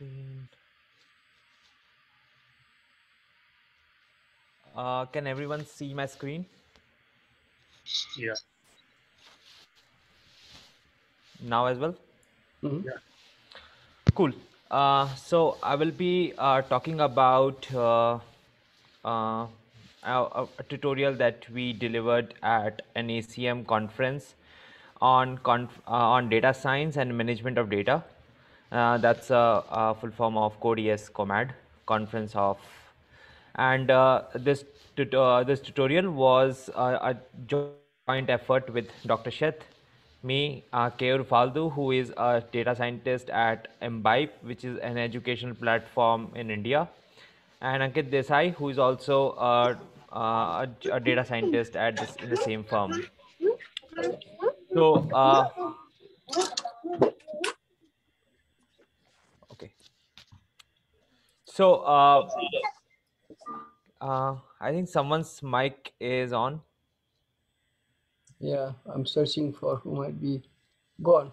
screen. Uh, can everyone see my screen? Yeah. Now as well? Mm -hmm. Yeah. Cool. Uh, so I will be uh, talking about uh, a, uh, a, tutorial that we delivered at an ACM conference on conf uh, on data science and management of data uh, that's a, a, full form of CodeES COMAD conference of and uh, this tut uh, this tutorial was uh, a joint effort with Dr. Sheth, me, uh, Keur Faldu, who is a data scientist at Mbipe, which is an educational platform in India, and Ankit Desai, who is also a, a, a data scientist at this, the same firm. So uh, So, uh, uh, I think someone's mic is on. Yeah, I'm searching for who might be gone.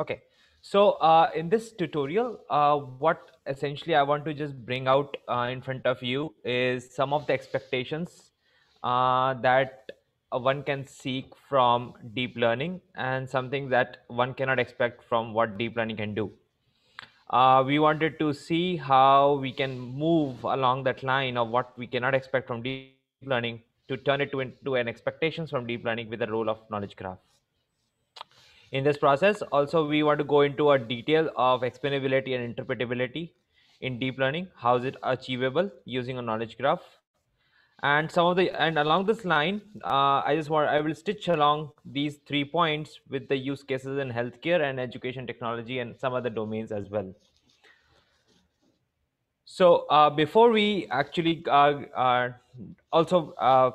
Okay. So uh, in this tutorial, uh, what essentially I want to just bring out uh, in front of you is some of the expectations uh, that one can seek from deep learning and something that one cannot expect from what deep learning can do uh, we wanted to see how we can move along that line of what we cannot expect from deep learning to turn it to into an expectations from deep learning with the role of knowledge graph. In this process, also we want to go into a detail of explainability and interpretability in deep learning. How is it achievable using a knowledge graph? and some of the and along this line uh, i just want i will stitch along these three points with the use cases in healthcare and education technology and some other domains as well so uh, before we actually uh, uh also uh,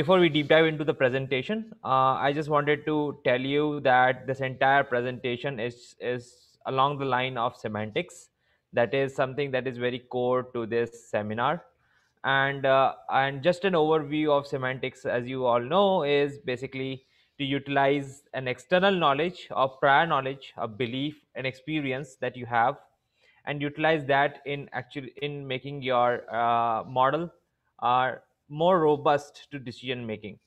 before we deep dive into the presentation uh, i just wanted to tell you that this entire presentation is is along the line of semantics that is something that is very core to this seminar and uh, and just an overview of semantics as you all know is basically to utilize an external knowledge of prior knowledge a belief an experience that you have and utilize that in actually in making your uh, model are uh, more robust to decision making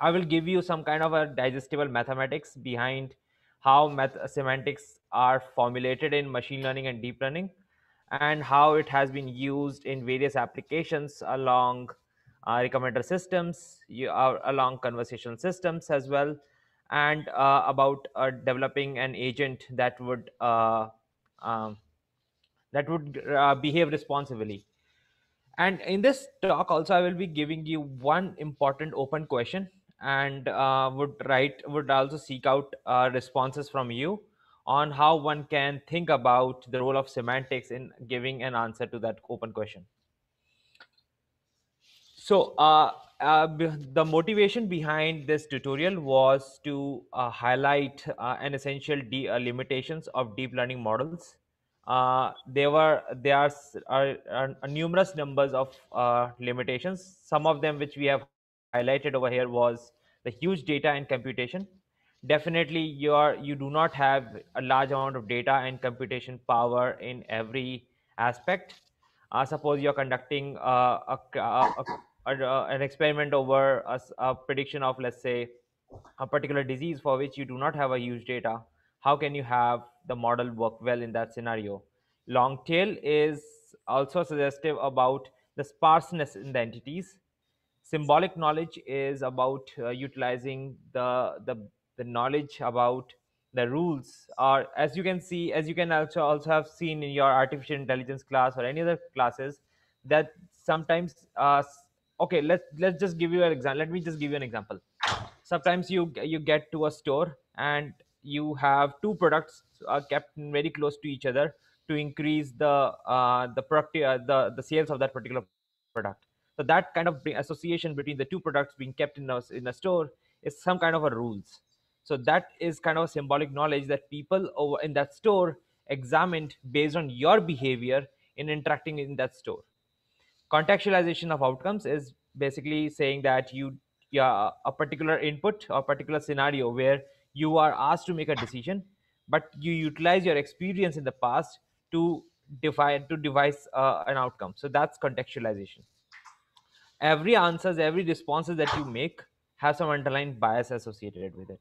i will give you some kind of a digestible mathematics behind how math semantics are formulated in machine learning and deep learning and how it has been used in various applications along uh, recommender systems, you, are uh, along conversational systems as well, and uh, about uh, developing an agent that would uh, um, that would behave responsibly. And in this talk, also I will be giving you one important open question, and would write would also seek out responses from you on how one can think about the role of semantics in giving an answer to that open question. So uh, uh, the motivation behind this tutorial was to uh, highlight uh, an essential uh, limitations of deep learning models. Uh, there were there are, are, are numerous numbers of limitations. Some of them which we have highlighted over here was the huge data and computation definitely you are you do not have a large amount of data and computation power in every aspect uh, suppose you're conducting uh, a, uh, a, a, an experiment over a, prediction of let's say a particular disease for which you do not have a huge data how can you have the model work well in that scenario long tail is also suggestive about the sparseness in the entities symbolic knowledge is about uh, utilizing the the the knowledge about the rules are as you can see as you can also also have seen in your artificial intelligence class or any other classes that sometimes uh okay let's let's just give you an example let me just give you an example sometimes you you get to a store and you have two products uh, kept very close to each other to increase the uh, the product uh, the the sales of that particular product so that kind of association between the two products being kept in a, in a store is some kind of a rules so that is kind of symbolic knowledge that people over in that store examined based on your behavior in interacting in that store. Contextualization of outcomes is basically saying that you yeah, a particular input or particular scenario where you are asked to make a decision, but you utilize your experience in the past to define to devise uh, an outcome. So that's contextualization. Every answers, every responses that you make have some underlying bias associated with it.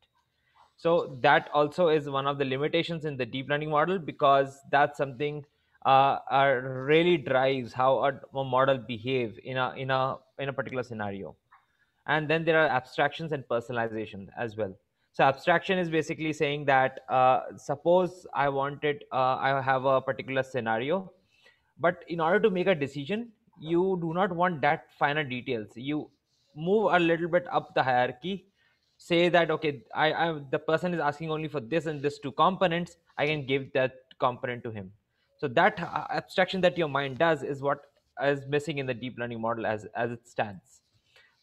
So that also is one of the limitations in the deep learning model because that's something uh, uh, really drives how a, a model behave in a in a in a particular scenario. And then there are abstractions and personalization as well. So abstraction is basically saying that uh, suppose I wanted uh, I have a particular scenario, but in order to make a decision, you do not want that finer details. You move a little bit up the hierarchy say that okay I, I the person is asking only for this and this two components i can give that component to him so that uh, abstraction that your mind does is what is missing in the deep learning model as as it stands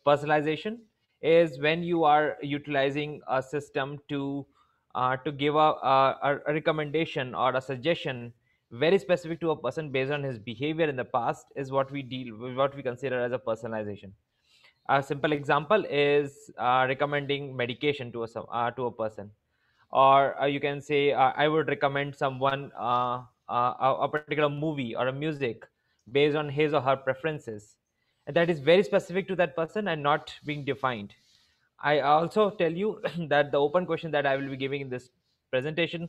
personalization is when you are utilizing a system to uh, to give a, a, a, recommendation or a suggestion very specific to a person based on his behavior in the past is what we deal with. what we consider as a personalization a simple example is uh, recommending medication to a uh, to a person or uh, you can say uh, i would recommend someone uh, uh, a particular movie or a music based on his or her preferences and that is very specific to that person and not being defined i also tell you that the open question that i will be giving in this presentation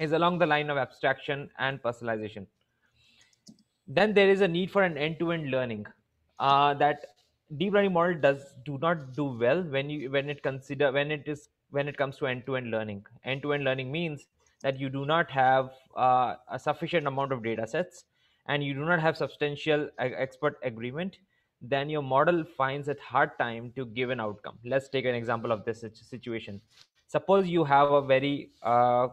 is along the line of abstraction and personalization then there is a need for an end-to-end -end learning uh, that deep learning model does do not do well when you when it consider when it is when it comes to end-to-end learning end-to-end learning means that you do not have uh, a sufficient amount of data sets and you do not have substantial expert agreement then your model finds it hard time to give an outcome let's take an example of this situation suppose you have a very uh,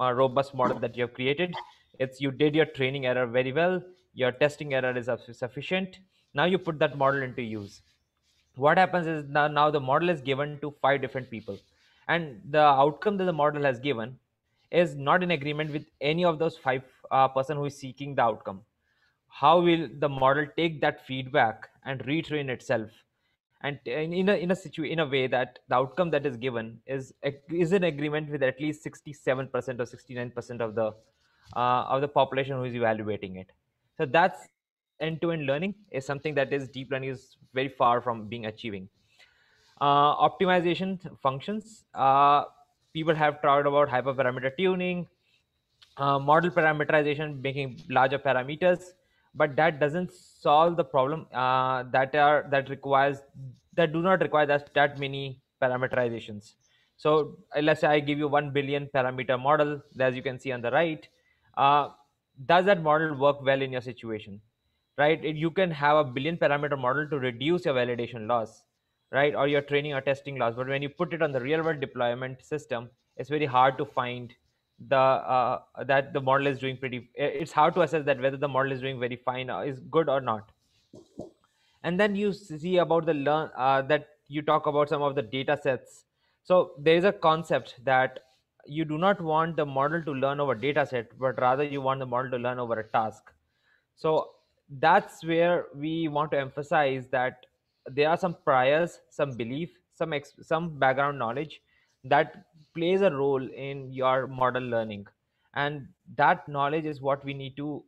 a robust model that you have created it's you did your training error very well your testing error is sufficient now you put that model into use what happens is now, now the model is given to five different people and the outcome that the model has given is not in agreement with any of those five uh, person who is seeking the outcome how will the model take that feedback and retrain itself and in a in a situ in a way that the outcome that is given is is in agreement with at least 67% or 69% of the uh, of the population who is evaluating it so that's end-to-end learning is something that is deep learning is very far from being achieving. Uh, optimization functions. Uh, people have talked about hyperparameter tuning, uh, model parameterization, making larger parameters, but that doesn't solve the problem uh, that are that requires that do not require that that many parameterizations. So uh, let's say I give you one billion parameter model, as you can see on the right. Uh, does that model work well in your situation? right it, you can have a billion parameter model to reduce your validation loss right or your training or testing loss but when you put it on the real world deployment system it's very hard to find the uh, that the model is doing pretty it's hard to assess that whether the model is doing very fine or uh, is good or not and then you see about the learn uh, that you talk about some of the data sets so there is a concept that you do not want the model to learn over data set but rather you want the model to learn over a task so that's where we want to emphasize that there are some priors some belief some ex- some background knowledge that plays a role in your model learning and that knowledge is what we need to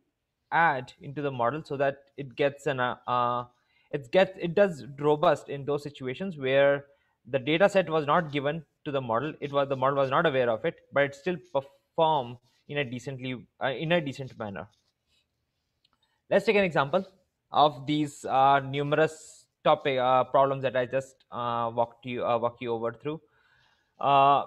add into the model so that it gets an uh, uh it gets it does robust in those situations where the data set was not given to the model it was the model was not aware of it but it still perform in a decently uh, in a decent manner Let's take an example of these uh, numerous topic uh, problems that I just uh, walked you uh, walk you over through. Uh,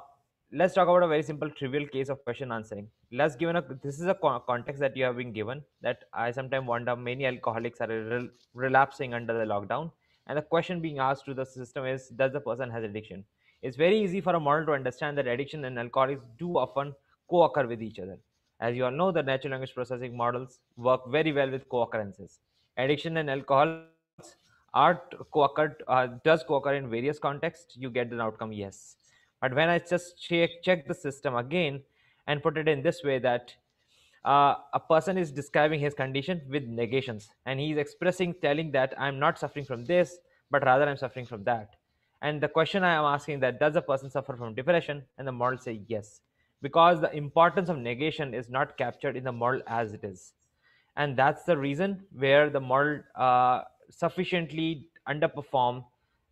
let's talk about a very simple trivial case of question answering. Let's given a this is a context that you have been given that I sometimes wonder many alcoholics are relapsing under the lockdown, and the question being asked to the system is does the person has addiction? It's very easy for a model to understand that addiction and alcoholics do often co-occur with each other. As you all know, the natural language processing models work very well with co-occurrences. Addiction and alcohol are co-occurred, uh, does co-occur in various contexts. You get an outcome, yes. But when I just check, check the system again and put it in this way that uh, a person is describing his condition with negations and he's expressing, telling that I'm not suffering from this, but rather I'm suffering from that. And the question I am asking that does a person suffer from depression? And the model say yes because the importance of negation is not captured in the model as it is and that's the reason where the model uh, sufficiently underperform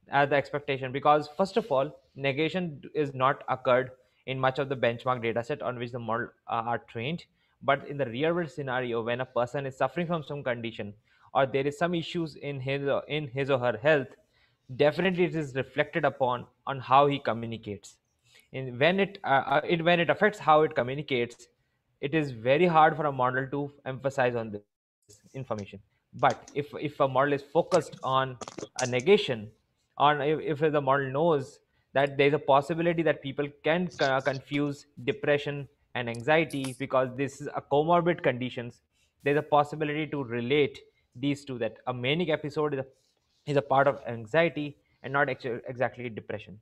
at the expectation because first of all negation is not occurred in much of the benchmark dataset on which the model uh, are trained but in the real world scenario when a person is suffering from some condition or there is some issues in his or in his or her health definitely it is reflected upon on how he communicates in when it, uh, uh, it when it affects how it communicates it is very hard for a model to emphasize on this information but if if a model is focused on a negation on if, if the model knows that there's a possibility that people can uh, confuse depression and anxiety because this is a comorbid conditions there's a possibility to relate these two that a manic episode is a, is a part of anxiety and not actually exactly depression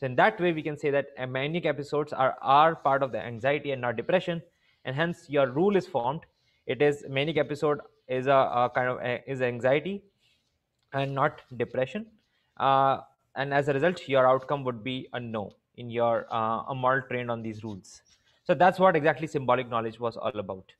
so in that way, we can say that manic episodes are, are part of the anxiety and not depression. And hence your rule is formed. It is manic episode is a, a kind of a, is anxiety and not depression. Uh, and as a result, your outcome would be a no in your uh, a model trained on these rules. So that's what exactly symbolic knowledge was all about.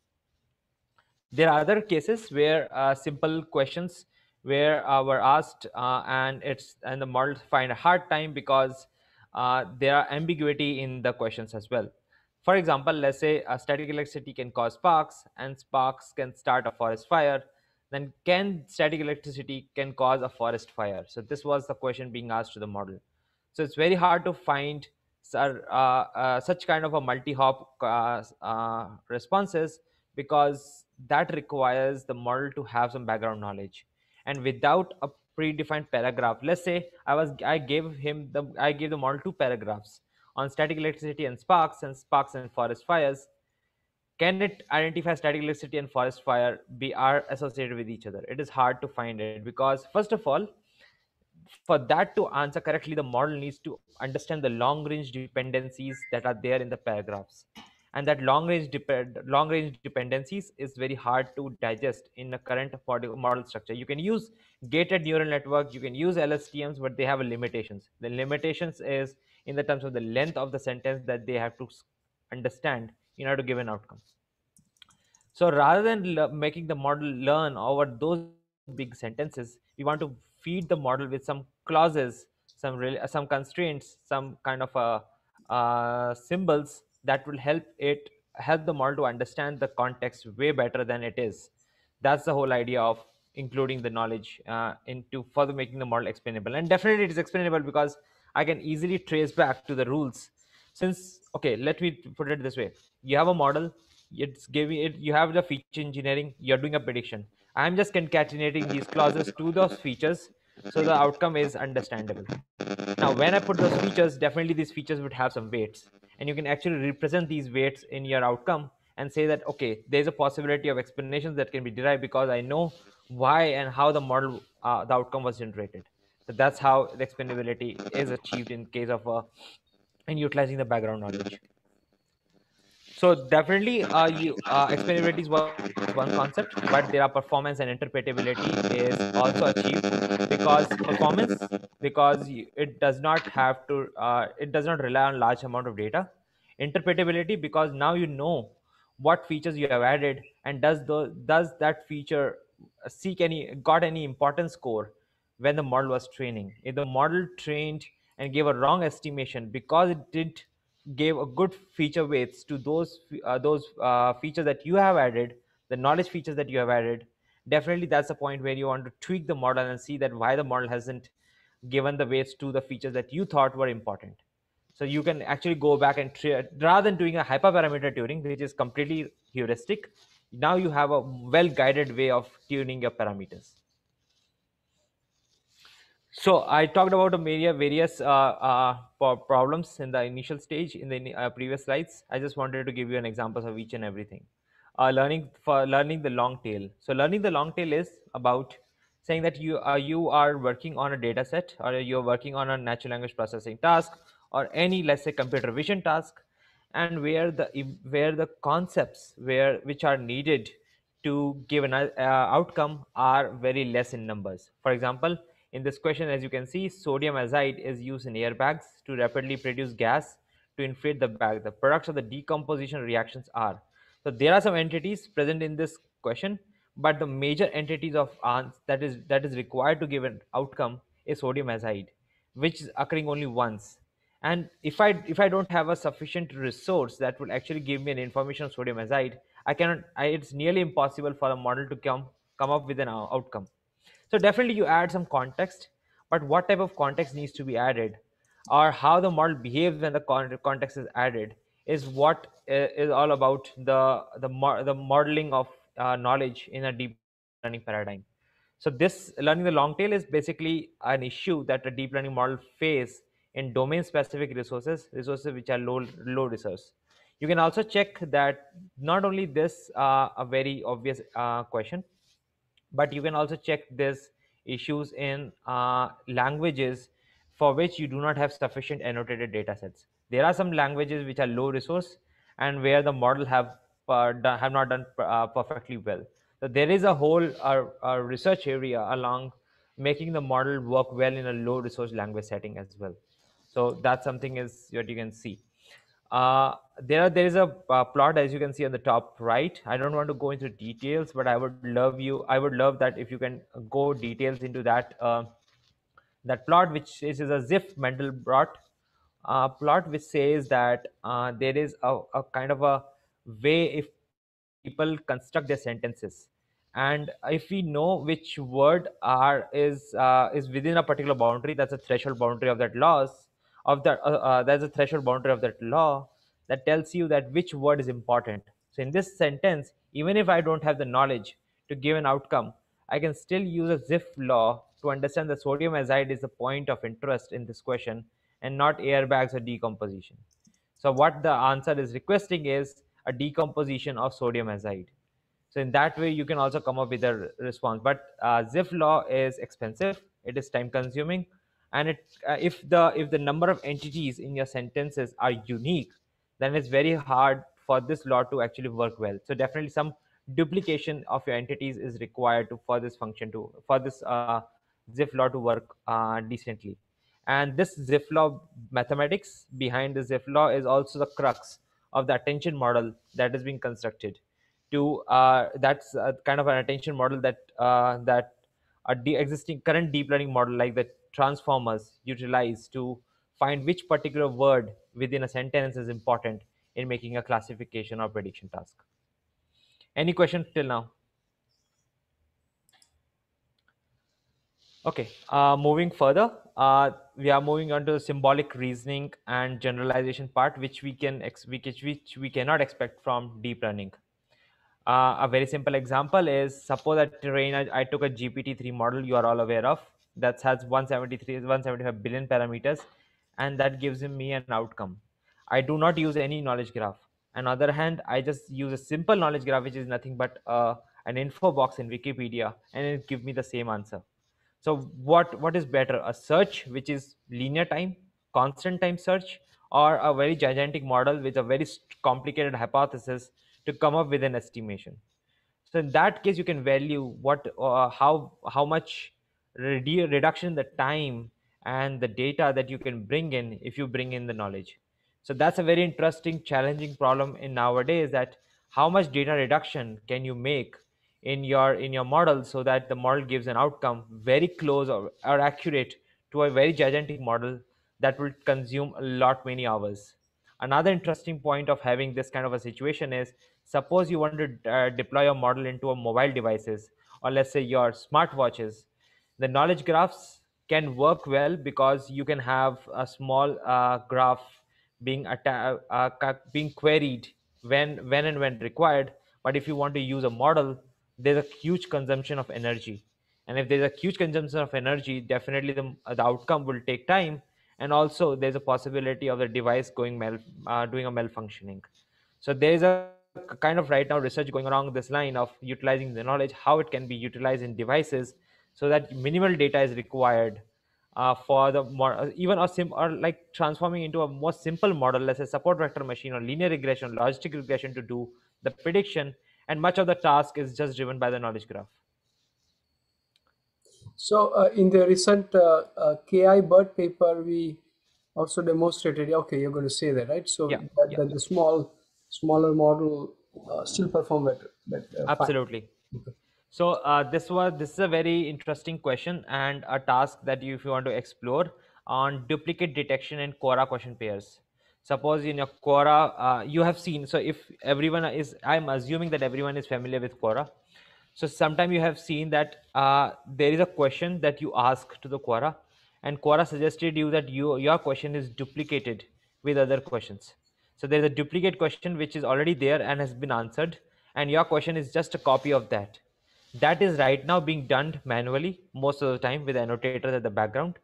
There are other cases where uh, simple questions where uh, were asked uh, and it's and the models find a hard time because uh, there are ambiguity in the questions as well. For example, let's say a static electricity can cause sparks and sparks can start a forest fire. Then can static electricity can cause a forest fire? So this was the question being asked to the model. So it's very hard to find uh, uh, such kind of a multi-hop uh, uh, responses because that requires the model to have some background knowledge. And without a predefined paragraph. Let's say I was I gave him the I gave the model two paragraphs on static electricity and sparks and sparks and forest fires. Can it identify static electricity and forest fire be are associated with each other? It is hard to find it because first of all, for that to answer correctly, the model needs to understand the long range dependencies that are there in the paragraphs and that long range depend long range dependencies is very hard to digest in the current model structure you can use gated neural network you can use lstms but they have limitations the limitations is in the terms of the length of the sentence that they have to understand in order to give an outcome so rather than making the model learn over those big sentences we want to feed the model with some clauses some some constraints some kind of uh, uh, symbols that will help it help the model to understand the context way better than it is. That's the whole idea of including the knowledge uh, into further making the model explainable. And definitely it is explainable because I can easily trace back to the rules. Since, okay, let me put it this way. You have a model, it's giving it, you have the feature engineering, you're doing a prediction. I'm just concatenating these clauses to those features so the outcome is understandable. Now, when I put those features, definitely these features would have some weights and you can actually represent these weights in your outcome and say that okay there's a possibility of explanations that can be derived because i know why and how the model uh, the outcome was generated so that's how the explainability is achieved in case of a uh, and utilizing the background knowledge so definitely uh, you, uh, explainability is one, one concept but there are performance and interpretability is also achieved because performance because it does not have to uh, it does not rely on large amount of data interpretability because now you know what features you have added and does the does that feature seek any got any importance score when the model was training if the model trained and gave a wrong estimation because it did gave a good feature weights to those uh, those uh, features that you have added, the knowledge features that you have added, definitely that's a point where you want to tweak the model and see that why the model hasn't given the weights to the features that you thought were important. So you can actually go back and tra- rather than doing a hyperparameter tuning, which is completely heuristic, now you have a well-guided way of tuning your parameters. So I talked about various, various uh, uh, problems in the initial stage in the uh, previous slides. I just wanted to give you an examples of each and everything. Uh, learning for learning the long tail. So learning the long tail is about saying that you are uh, you are working on a data set or you're working on a natural language processing task or any let's say computer vision task and where the where the concepts where which are needed to give an uh, outcome are very less in numbers. For example, in this question, as you can see, sodium azide is used in airbags to rapidly produce gas to inflate the bag. The products of the decomposition reactions are. So there are some entities present in this question, but the major entities of ANS that is that is required to give an outcome is sodium azide, which is occurring only once. And if I if I don't have a sufficient resource that will actually give me an information on sodium azide, I cannot. I, it's nearly impossible for a model to come come up with an uh, outcome. So definitely you add some context, but what type of context needs to be added or how the model behaves when the context is added is what uh, is all about the, the, the modeling of uh, knowledge in a deep learning paradigm. So this learning the long tail is basically an issue that a deep learning model face in domain specific resources, resources which are low, low resource. You can also check that not only this uh, a very obvious uh, question, but you can also check this issues in uh, languages for which you do not have sufficient annotated data sets. There are some languages which are low resource and where the model have uh, done, have not done uh, perfectly well. So there is a whole uh, uh, research area along making the model work well in a low resource language setting as well. So that's something is what you can see. Uh, there, there is a uh, plot as you can see on the top right. I don't want to go into details, but I would love you. I would love that if you can go details into that uh, that plot, which is, is a Ziff Mandelbrot uh, plot, which says that uh, there is a, a kind of a way if people construct their sentences and if we know which word are is uh, is within a particular boundary that's a threshold boundary of that loss of that uh, uh, there's a threshold boundary of that law that tells you that which word is important so in this sentence even if i don't have the knowledge to give an outcome i can still use a ZIF law to understand that sodium azide is the point of interest in this question and not airbags or decomposition so what the answer is requesting is a decomposition of sodium azide so in that way you can also come up with a response but uh, law is expensive it is time consuming and it uh, if the if the number of entities in your sentences are unique then it's very hard for this law to actually work well so definitely some duplication of your entities is required to for this function to for this uh, zif law to work uh, decently and this zif law mathematics behind the zif law is also the crux of the attention model that is being constructed to uh, that's uh, kind of an attention model that uh, that a de- existing current deep learning model like the transformers utilize to find which particular word within a sentence is important in making a classification or prediction task. Any questions till now? Okay, uh, moving further, uh, we are moving on to the symbolic reasoning and generalization part, which we can which, which we cannot expect from deep learning. Uh, a very simple example is suppose that I, I took a GPT-3 model you are all aware of, that has 173 175 billion parameters and that gives me an outcome i do not use any knowledge graph on the other hand i just use a simple knowledge graph which is nothing but uh, an info box in wikipedia and it give me the same answer so what what is better a search which is linear time constant time search or a very gigantic model with a very complicated hypothesis to come up with an estimation so in that case you can value what uh, how how much reduction in the time and the data that you can bring in if you bring in the knowledge so that's a very interesting challenging problem in nowadays that how much data reduction can you make in your in your model so that the model gives an outcome very close or, or accurate to a very gigantic model that will consume a lot many hours another interesting point of having this kind of a situation is suppose you want to uh, deploy your model into a mobile devices or let's say your smartwatches the knowledge graphs can work well because you can have a small uh, graph being atta- uh, uh being queried when when and when required but if you want to use a model there's a huge consumption of energy and if there's a huge consumption of energy definitely the, the outcome will take time and also there's a possibility of the device going mal uh, doing a malfunctioning so there's a kind of right now research going along this line of utilizing the knowledge how it can be utilized in devices so that minimal data is required uh, for the more uh, even a sim or like transforming into a more simple model, let's say support vector machine or linear regression, logistic regression to do the prediction, and much of the task is just driven by the knowledge graph. So uh, in the recent uh, uh, KI bird paper, we also demonstrated. Okay, you're going to say that, right? So yeah, that, yeah. That the small, smaller model uh, still perform better. better uh, Absolutely. Fine. So uh, this was this is a very interesting question and a task that you if you want to explore on duplicate detection and Quora question pairs. Suppose in your Quora uh, you have seen so if everyone is I'm assuming that everyone is familiar with Quora. So sometime you have seen that uh, there is a question that you ask to the Quora and Quora suggested you that you your question is duplicated with other questions. So there's a duplicate question which is already there and has been answered and your question is just a copy of that that is right now being done manually most of the time with annotators at the background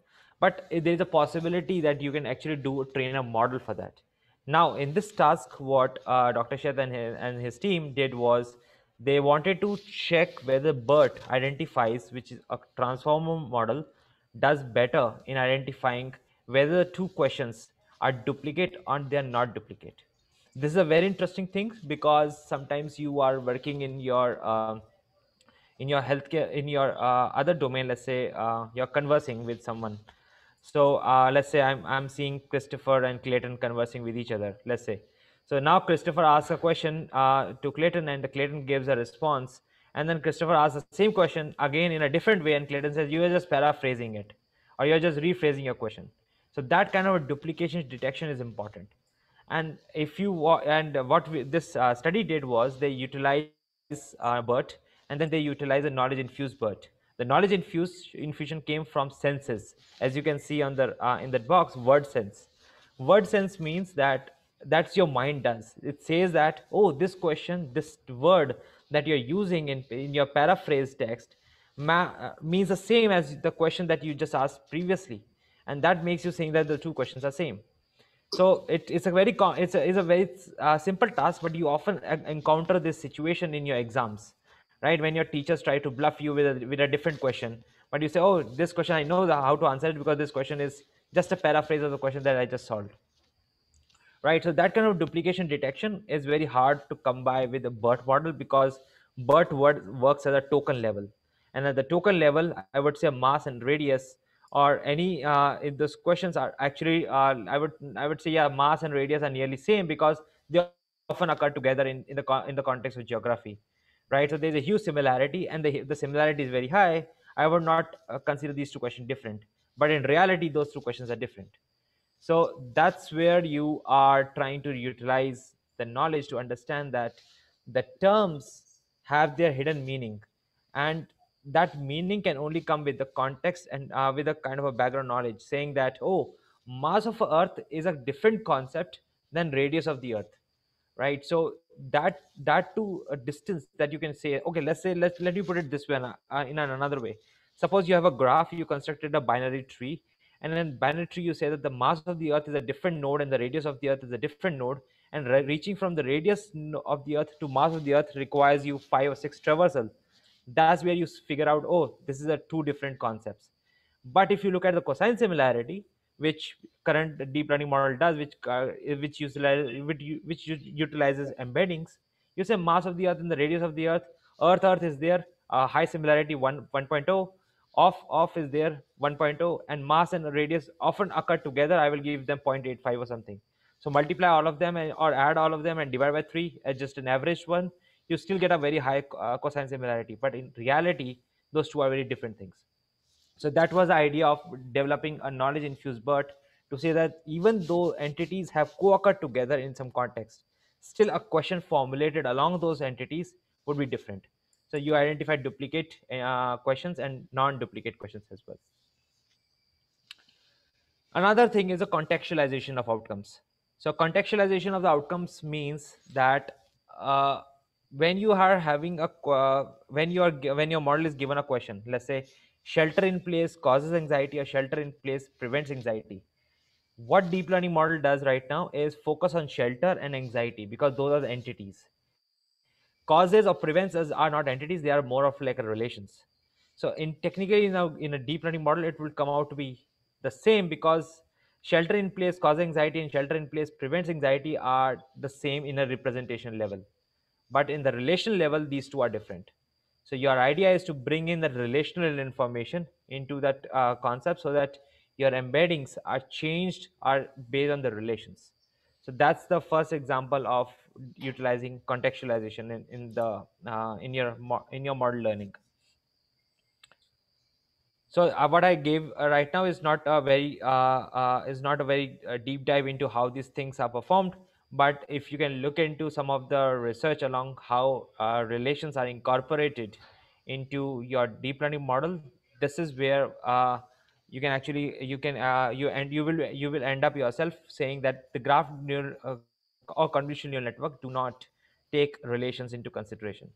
but there is a possibility that you can actually do train a model for that now in this task what uh, dr sheth and his, and his team did was they wanted to check whether bert identifies which is a transformer model does better in identifying whether the two questions are duplicate or they are not duplicate this is a very interesting thing because sometimes you are working in your uh, in your healthcare in your uh, other domain let's say uh, you're conversing with someone so uh, let's say I'm, I'm seeing christopher and clayton conversing with each other let's say so now christopher asks a question uh, to clayton and clayton gives a response and then christopher asks the same question again in a different way and clayton says you are just paraphrasing it or you're just rephrasing your question so that kind of a duplication detection is important and if you and what we, this uh, study did was they utilized uh, bert and then they utilize a knowledge infused bird The knowledge infused infusion came from senses, as you can see on the uh, in that box, word sense. Word sense means that that's your mind does. It says that oh, this question, this word that you're using in in your paraphrase text uh, means the same as the question that you just asked previously, and that makes you think that the two questions are same so it, it's a very it's a, it's a very uh, simple task but you often encounter this situation in your exams right when your teachers try to bluff you with a, with a different question but you say oh this question i know how to answer it because this question is just a paraphrase of the question that i just solved right so that kind of duplication detection is very hard to come by with the bert model because bert word works at a token level and at the token level i would say mass and radius or any uh, if those questions are actually uh, i would i would say yeah mass and radius are nearly same because they often occur together in, in the in the context of geography right? So there's a huge similarity, and the, the similarity is very high. I would not uh, consider these two questions different, but in reality, those two questions are different. So that's where you are trying to utilize the knowledge to understand that the terms have their hidden meaning, and that meaning can only come with the context and uh, with a kind of a background knowledge, saying that oh, mass of Earth is a different concept than radius of the Earth right so that that to a distance that you can say okay let's say let's let me put it this way uh, in another way suppose you have a graph you constructed a binary tree and then binary tree you say that the mass of the earth is a different node and the radius of the earth is a different node and re- reaching from the radius of the earth to mass of the earth requires you five or six traversal that's where you figure out oh this is a two different concepts but if you look at the cosine similarity which current deep learning model does, which uh, which utilizes which, which utilizes embeddings. You say mass of the Earth and the radius of the Earth. Earth Earth is there. Uh, high similarity one 1.0. Off off is there 1.0, and mass and radius often occur together. I will give them 0.85 or something. So multiply all of them and, or add all of them and divide by three as just an average one. You still get a very high uh, cosine similarity, but in reality, those two are very different things. So that was the idea of developing a knowledge infused BERT to say that even though entities have co-occurred together in some context, still a question formulated along those entities would be different. So you identify duplicate uh, questions and non-duplicate questions as well. Another thing is a contextualization of outcomes. So contextualization of the outcomes means that uh, when you are having a uh, when you are when your model is given a question, let's say shelter in place causes anxiety or shelter in place prevents anxiety what deep learning model does right now is focus on shelter and anxiety because those are the entities causes or prevents us are not entities they are more of like relations so in technically now in a deep learning model it will come out to be the same because shelter in place causes anxiety and shelter in place prevents anxiety are the same in a representation level but in the relation level these two are different so your idea is to bring in the relational information into that uh, concept so that your embeddings are changed are based on the relations. So that's the first example of utilizing contextualization in, in the uh, in your in your model learning. So uh, what I gave uh, right now is not a very uh, uh, is not a very deep dive into how these things are performed but if you can look into some of the research along how uh, relations are incorporated into your deep learning model this is where uh, you can actually you can uh, you and you will you will end up yourself saying that the graph neural uh, or convolutional neural network do not take relations into consideration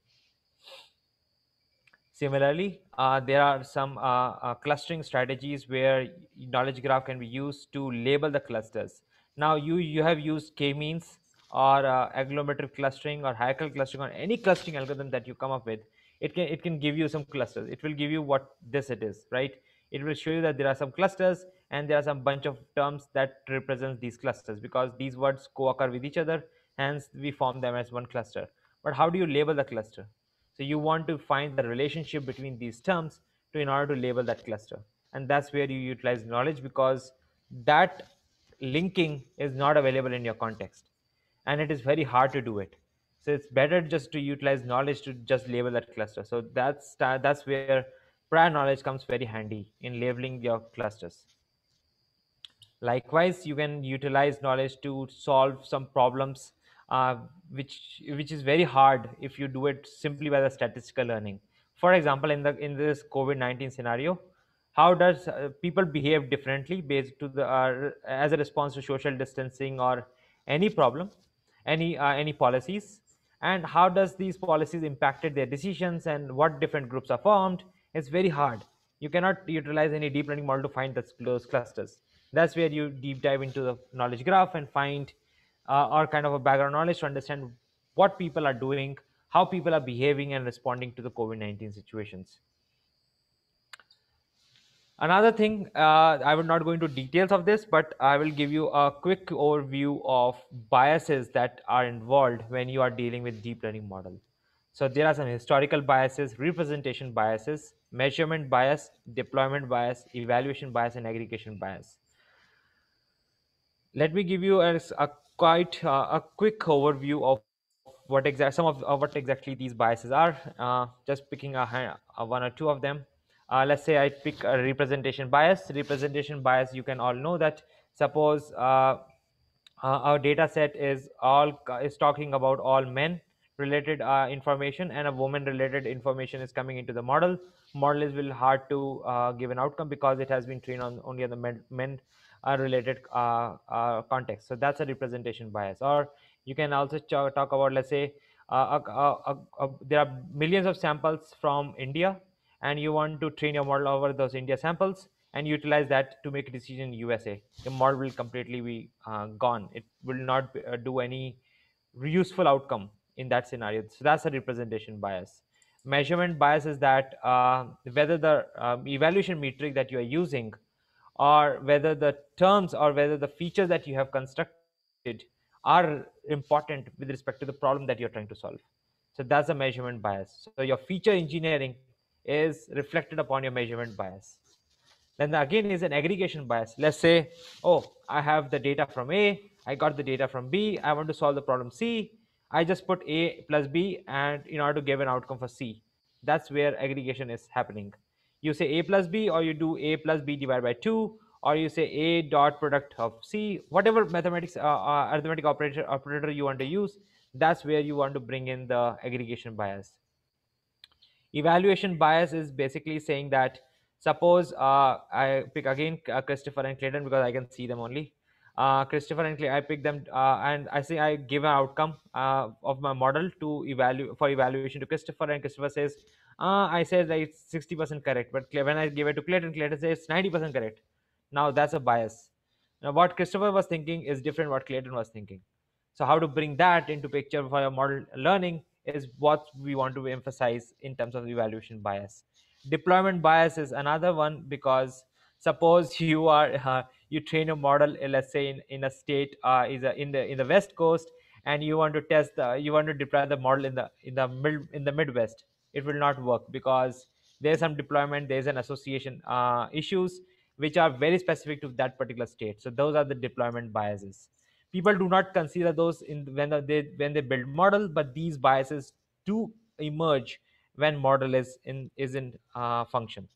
similarly uh, there are some uh, clustering strategies where knowledge graph can be used to label the clusters now you you have used k-means or uh, agglomerative clustering or hierarchical clustering or any clustering algorithm that you come up with. It can it can give you some clusters. It will give you what this it is, right? It will show you that there are some clusters and there are some bunch of terms that represents these clusters because these words co-occur with each other. Hence, we form them as one cluster. But how do you label the cluster? So you want to find the relationship between these terms to in order to label that cluster and that's where you utilize knowledge because that linking is not available in your context and it is very hard to do it so it's better just to utilize knowledge to just label that cluster so that's that's where prior knowledge comes very handy in labeling your clusters likewise you can utilize knowledge to solve some problems uh, which which is very hard if you do it simply by the statistical learning for example in the in this covid-19 scenario how does uh, people behave differently based to the uh, as a response to social distancing or any problem any uh, any policies and how does these policies impacted their decisions and what different groups are formed it's very hard you cannot utilize any deep learning model to find those clusters that's where you deep dive into the knowledge graph and find uh, or kind of a background knowledge to understand what people are doing how people are behaving and responding to the covid-19 situations Another thing, uh, I will not go into details of this, but I will give you a quick overview of biases that are involved when you are dealing with deep learning model. So there are some historical biases, representation biases, measurement bias, deployment bias, evaluation bias, and aggregation bias. Let me give you a, a quite uh, a quick overview of what exactly some of uh, what exactly these biases are. Uh, just picking a, a, one or two of them uh, let's say I pick a representation bias. Representation bias, you can all know that suppose uh, uh, our data set is all is talking about all men related uh, information and a woman related information is coming into the model. Model is will hard to uh, give an outcome because it has been trained on only on the men, men uh, related context. So that's a representation bias. Or you can also talk about let's say there are millions of samples from India and you want to train your model over those India samples and utilize that to make a decision in USA. Your model will completely be uh, gone. It will not be, uh, do any useful outcome in that scenario. So that's a representation bias. Measurement bias is that uh, whether the um, evaluation metric that you are using or whether the terms or whether the features that you have constructed are important with respect to the problem that you're trying to solve. So that's a measurement bias. So your feature engineering is reflected upon your measurement bias. Then again is an aggregation bias. Let's say, oh, I have the data from A, I got the data from B, I want to solve the problem C. I just put A plus B and in order to give an outcome for C. That's where aggregation is happening. You say A plus B or you do A plus B divided by 2 or you say A dot product of C, whatever mathematics uh, uh arithmetic operator, operator you want to use, that's where you want to bring in the aggregation bias evaluation bias is basically saying that suppose uh, I pick again uh, Christopher and Clayton because I can see them only. Uh, Christopher and Clay, I pick them uh, and I say I give an outcome uh, of my model to evaluate for evaluation to Christopher and Christopher says uh, I said that it's sixty percent correct, but when I give it to Clayton, Clayton says it's ninety percent correct. Now that's a bias. Now what Christopher was thinking is different what Clayton was thinking. So how to bring that into picture for your model learning is what we want to emphasize in terms of evaluation bias. Deployment bias is another one because suppose you are uh, you train a model, uh, let's say in, in a state uh, is a, in the in the West Coast, and you want to test the you want to deploy the model in the in the mid in the Midwest. It will not work because there's some deployment, there's an association uh, issues which are very specific to that particular state. So those are the deployment biases people do not consider those in when they when they build model but these biases do emerge when model is in is in uh, function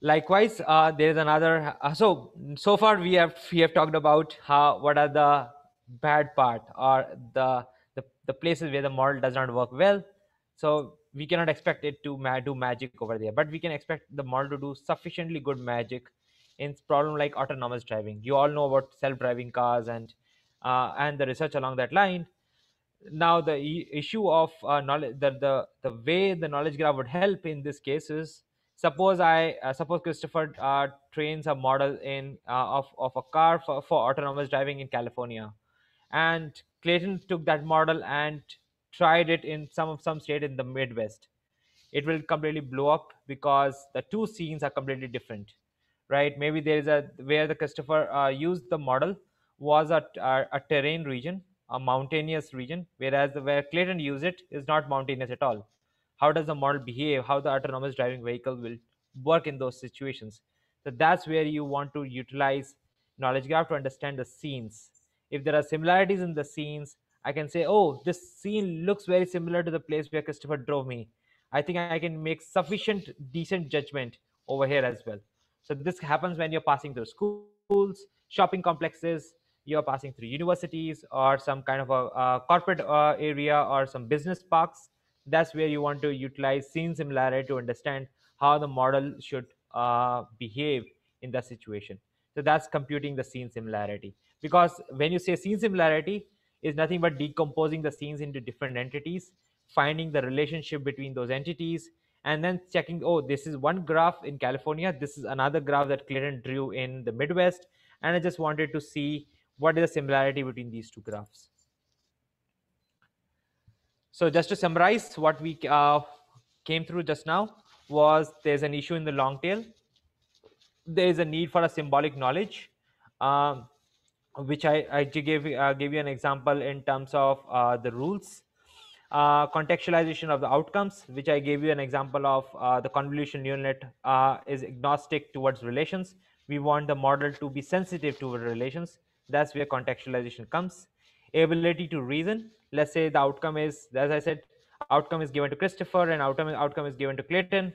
likewise uh, there is another uh, so so far we have we have talked about how what are the bad part or the, the the places where the model does not work well so we cannot expect it to ma do magic over there but we can expect the model to do sufficiently good magic in problem like autonomous driving. You all know about self-driving cars and uh, and the research along that line. Now the issue of uh, knowledge, the, the the way the knowledge graph would help in this case is suppose I uh, suppose Christopher uh, trains a model in uh, of of a car for, for autonomous driving in California, and Clayton took that model and tried it in some of some state in the Midwest. It will completely blow up because the two scenes are completely different right maybe there is a where the christopher uh, used the model was a, a, a, terrain region a mountainous region whereas the where clayton used it is not mountainous at all how does the model behave how the autonomous driving vehicle will work in those situations so that's where you want to utilize knowledge graph to understand the scenes if there are similarities in the scenes i can say oh this scene looks very similar to the place where christopher drove me i think i can make sufficient decent judgment over here as well so this happens when you're passing through schools, shopping complexes, you're passing through universities or some kind of a, a corporate uh, area or some business parks. That's where you want to utilize scene similarity to understand how the model should uh, behave in that situation. So that's computing the scene similarity. Because when you say scene similarity, is nothing but decomposing the scenes into different entities, finding the relationship between those entities, and then checking oh this is one graph in california this is another graph that clinton drew in the midwest and i just wanted to see what is the similarity between these two graphs so just to summarize what we uh, came through just now was there's an issue in the long tail there is a need for a symbolic knowledge um, which i i gave uh, gave you an example in terms of uh, the rules uh, contextualization of the outcomes, which I gave you an example of uh, the convolution neural net uh, is agnostic towards relations. We want the model to be sensitive towards relations. That's where contextualization comes. Ability to reason. Let's say the outcome is, as I said, outcome is given to Christopher and outcome, outcome is given to Clayton.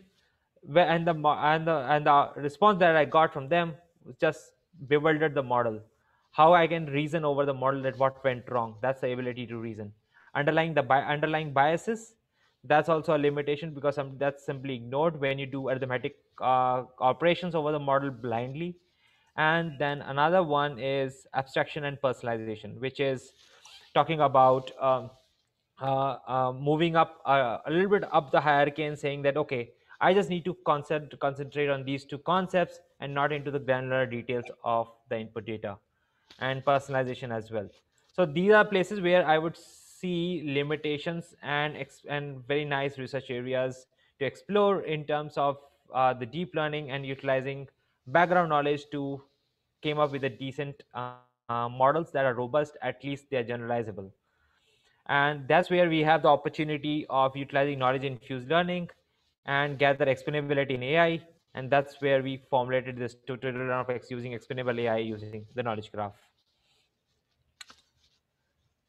And the, and, the, and the response that I got from them just bewildered the model. How I can reason over the model that what went wrong. That's the ability to reason underlying the bi- underlying biases that's also a limitation because that's simply ignored when you do arithmetic uh, operations over the model blindly and then another one is abstraction and personalization which is talking about um, uh, uh, moving up uh, a little bit up the hierarchy and saying that okay i just need to concept concentrate on these two concepts and not into the granular details of the input data and personalization as well so these are places where i would see limitations and and very nice research areas to explore in terms of uh, the deep learning and utilizing background knowledge to came up with a decent uh, uh models that are robust at least they are generalizable and that's where we have the opportunity of utilizing knowledge infused learning and gather explainability in ai and that's where we formulated this tutorial of using explainable ai using the knowledge graph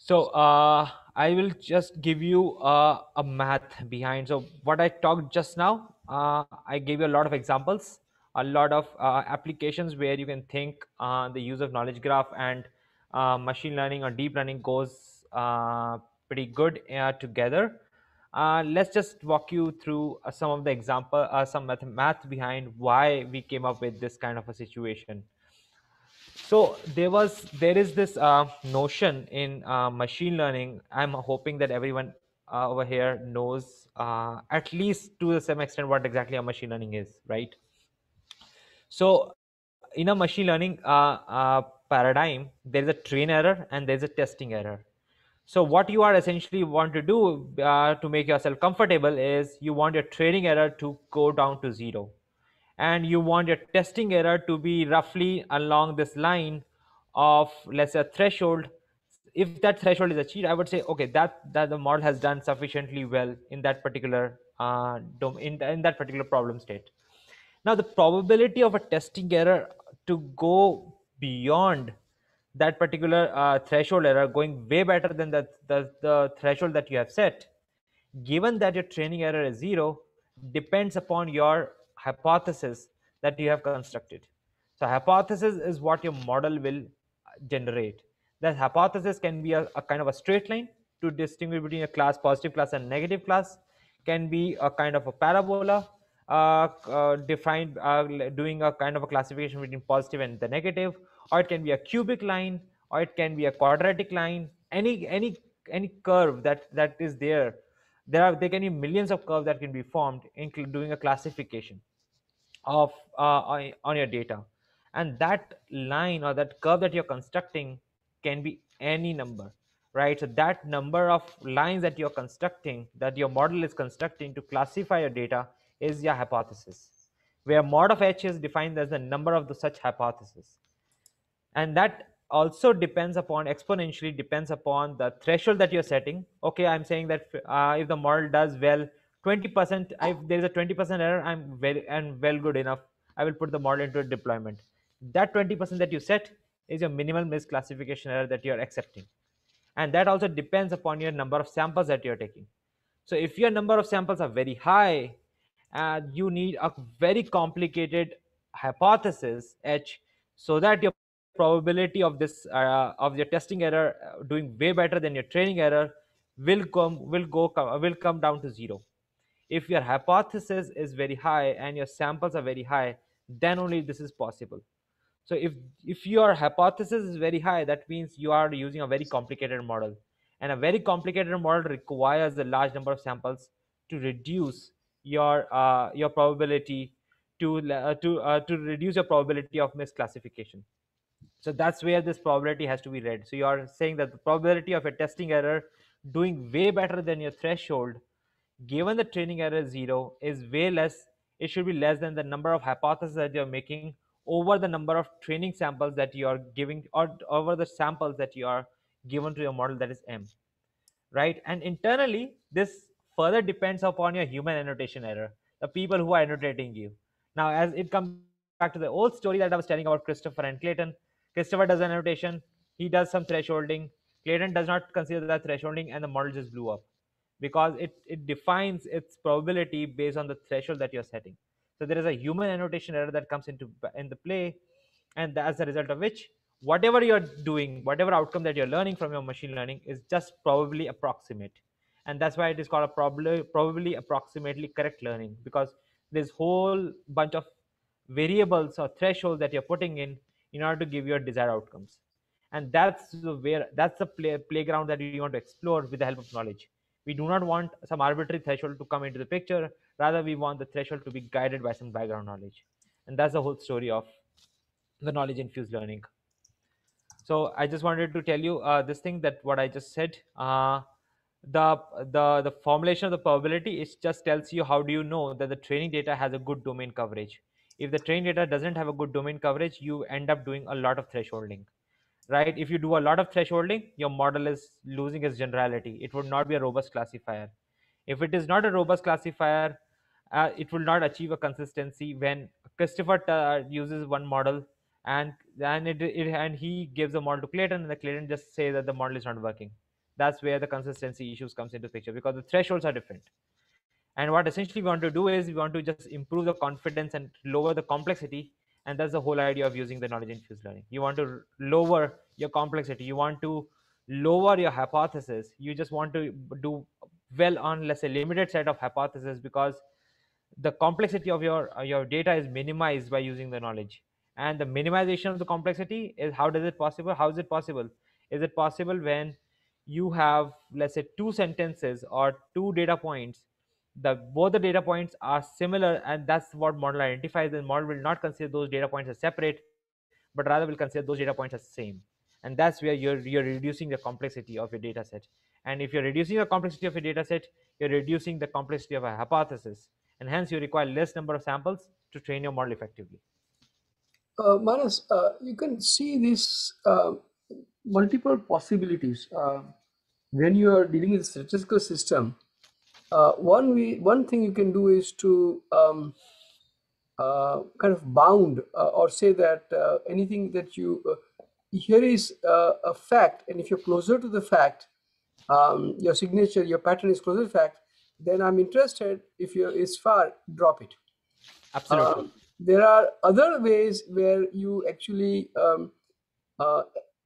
so uh, I will just give you uh, a math behind. So what I talked just now, uh, I gave you a lot of examples, a lot of uh, applications where you can think the use of knowledge graph and uh, machine learning or deep learning goes uh, pretty good together. let's just walk you through some of the example, some math behind why we came up with this kind of a situation so there was there is this uh, notion in uh, machine learning i'm hoping that everyone uh, over here knows uh, at least to the same extent what exactly a machine learning is right so in a machine learning uh, uh, paradigm there is a train error and there's a testing error so what you are essentially want to do to make yourself comfortable is you want your training error to go down to zero and you want your testing error to be roughly along this line of let's say a threshold if that threshold is achieved i would say okay that that the model has done sufficiently well in that particular uh, in, in that particular problem state now the probability of a testing error to go beyond that particular uh, threshold error going way better than the, the, the threshold that you have set given that your training error is zero depends upon your hypothesis that you have constructed. So hypothesis is what your model will uh, generate. That hypothesis can be a, a kind of a straight line to distinguish between a class, positive class and negative class, can be a kind of a parabola, uh, uh, defined uh, doing a kind of a classification between positive and the negative or it can be a cubic line or it can be a quadratic line any any any curve that that is there there are there can be millions of curves that can be formed in doing a classification of uh, on your data and that line or that curve that you're constructing can be any number right so that number of lines that you're constructing that your model is constructing to classify your data is your hypothesis where mod of h is defined as the number of the such hypothesis and that also depends upon exponentially depends upon the threshold that you're setting okay i'm saying that uh, if the model does well 20% if there is a 20% error i'm very and well good enough i will put the model into a deployment that 20% that you set is your minimal misclassification error that you are accepting and that also depends upon your number of samples that you're taking so if your number of samples are very high uh, you need a very complicated hypothesis h so that your probability of this uh, of your testing error uh, doing way better than your training error will come will go will come down to zero if your hypothesis is very high and your samples are very high then only this is possible so if if your hypothesis is very high that means you are using a very complicated model and a very complicated model requires a large number of samples to reduce your uh, your probability to uh, to uh, to reduce your probability of misclassification so that's where this probability has to be read so you are saying that the probability of a testing error doing way better than your threshold given the training error zero is way less, it should be less than the number of hypotheses that you're making over the number of training samples that you are giving or over the samples that you are given to your model that is M, right? And internally, this further depends upon your human annotation error, the people who are annotating you. Now, as it comes back to the old story that I was telling about Christopher and Clayton, Christopher does an annotation, he does some thresholding, Clayton does not consider that thresholding, and the model just blew up because it, it defines its probability based on the threshold that you're setting. So there is a human annotation error that comes into in the play, and as a result of which, whatever you're doing, whatever outcome that you're learning from your machine learning is just probably approximate, and that's why it is called a probably probably approximately correct learning because this whole bunch of variables or thresholds that you're putting in in order to give your desired outcomes and that's the where that's the play, playground that you want to explore with the help of knowledge we do not want some arbitrary threshold to come into the picture. Rather, we want the threshold to be guided by some background knowledge. And that's the whole story of the knowledge infused learning. So I just wanted to tell you uh, this thing that what I just said. Uh, the the the formulation of the probability it just tells you how do you know that the training data has a good domain coverage if the training data doesn't have a good domain coverage you end up doing a lot of thresholding right? If you do a lot of thresholding, your model is losing its generality. It would not be a robust classifier. If it is not a robust classifier, uh, it will not achieve a consistency when Christopher uh, uses one model and and it, it and he gives a model to Clayton and the Clayton just says that the model is not working. That's where the consistency issues comes into picture because the thresholds are different. And what essentially we want to do is we want to just improve the confidence and lower the complexity and that's the whole idea of using the knowledge infused learning you want to lower your complexity you want to lower your hypothesis you just want to do well on let's say limited set of hypotheses because the complexity of your uh, your data is minimized by using the knowledge and the minimization of the complexity is how does it possible how is it possible is it possible when you have let's say two sentences or two data points the both the data points are similar and that's what model identifies and model will not consider those data points as separate but rather will consider those data points as same and that's where you're you're reducing the complexity of your data set and if you're reducing the complexity of your data set you're reducing the complexity of a hypothesis and hence you require less number of samples to train your model effectively uh, manas uh, you can see these uh, multiple possibilities uh, when you are dealing with statistical system uh, one we one thing you can do is to um, uh, kind of bound uh, or say that uh, anything that you uh, here is uh, a fact, and if you're closer to the fact, um, your signature, your pattern is closer to fact, then I'm interested. If you is far, drop it. Absolutely. Um, there are other ways where you actually um,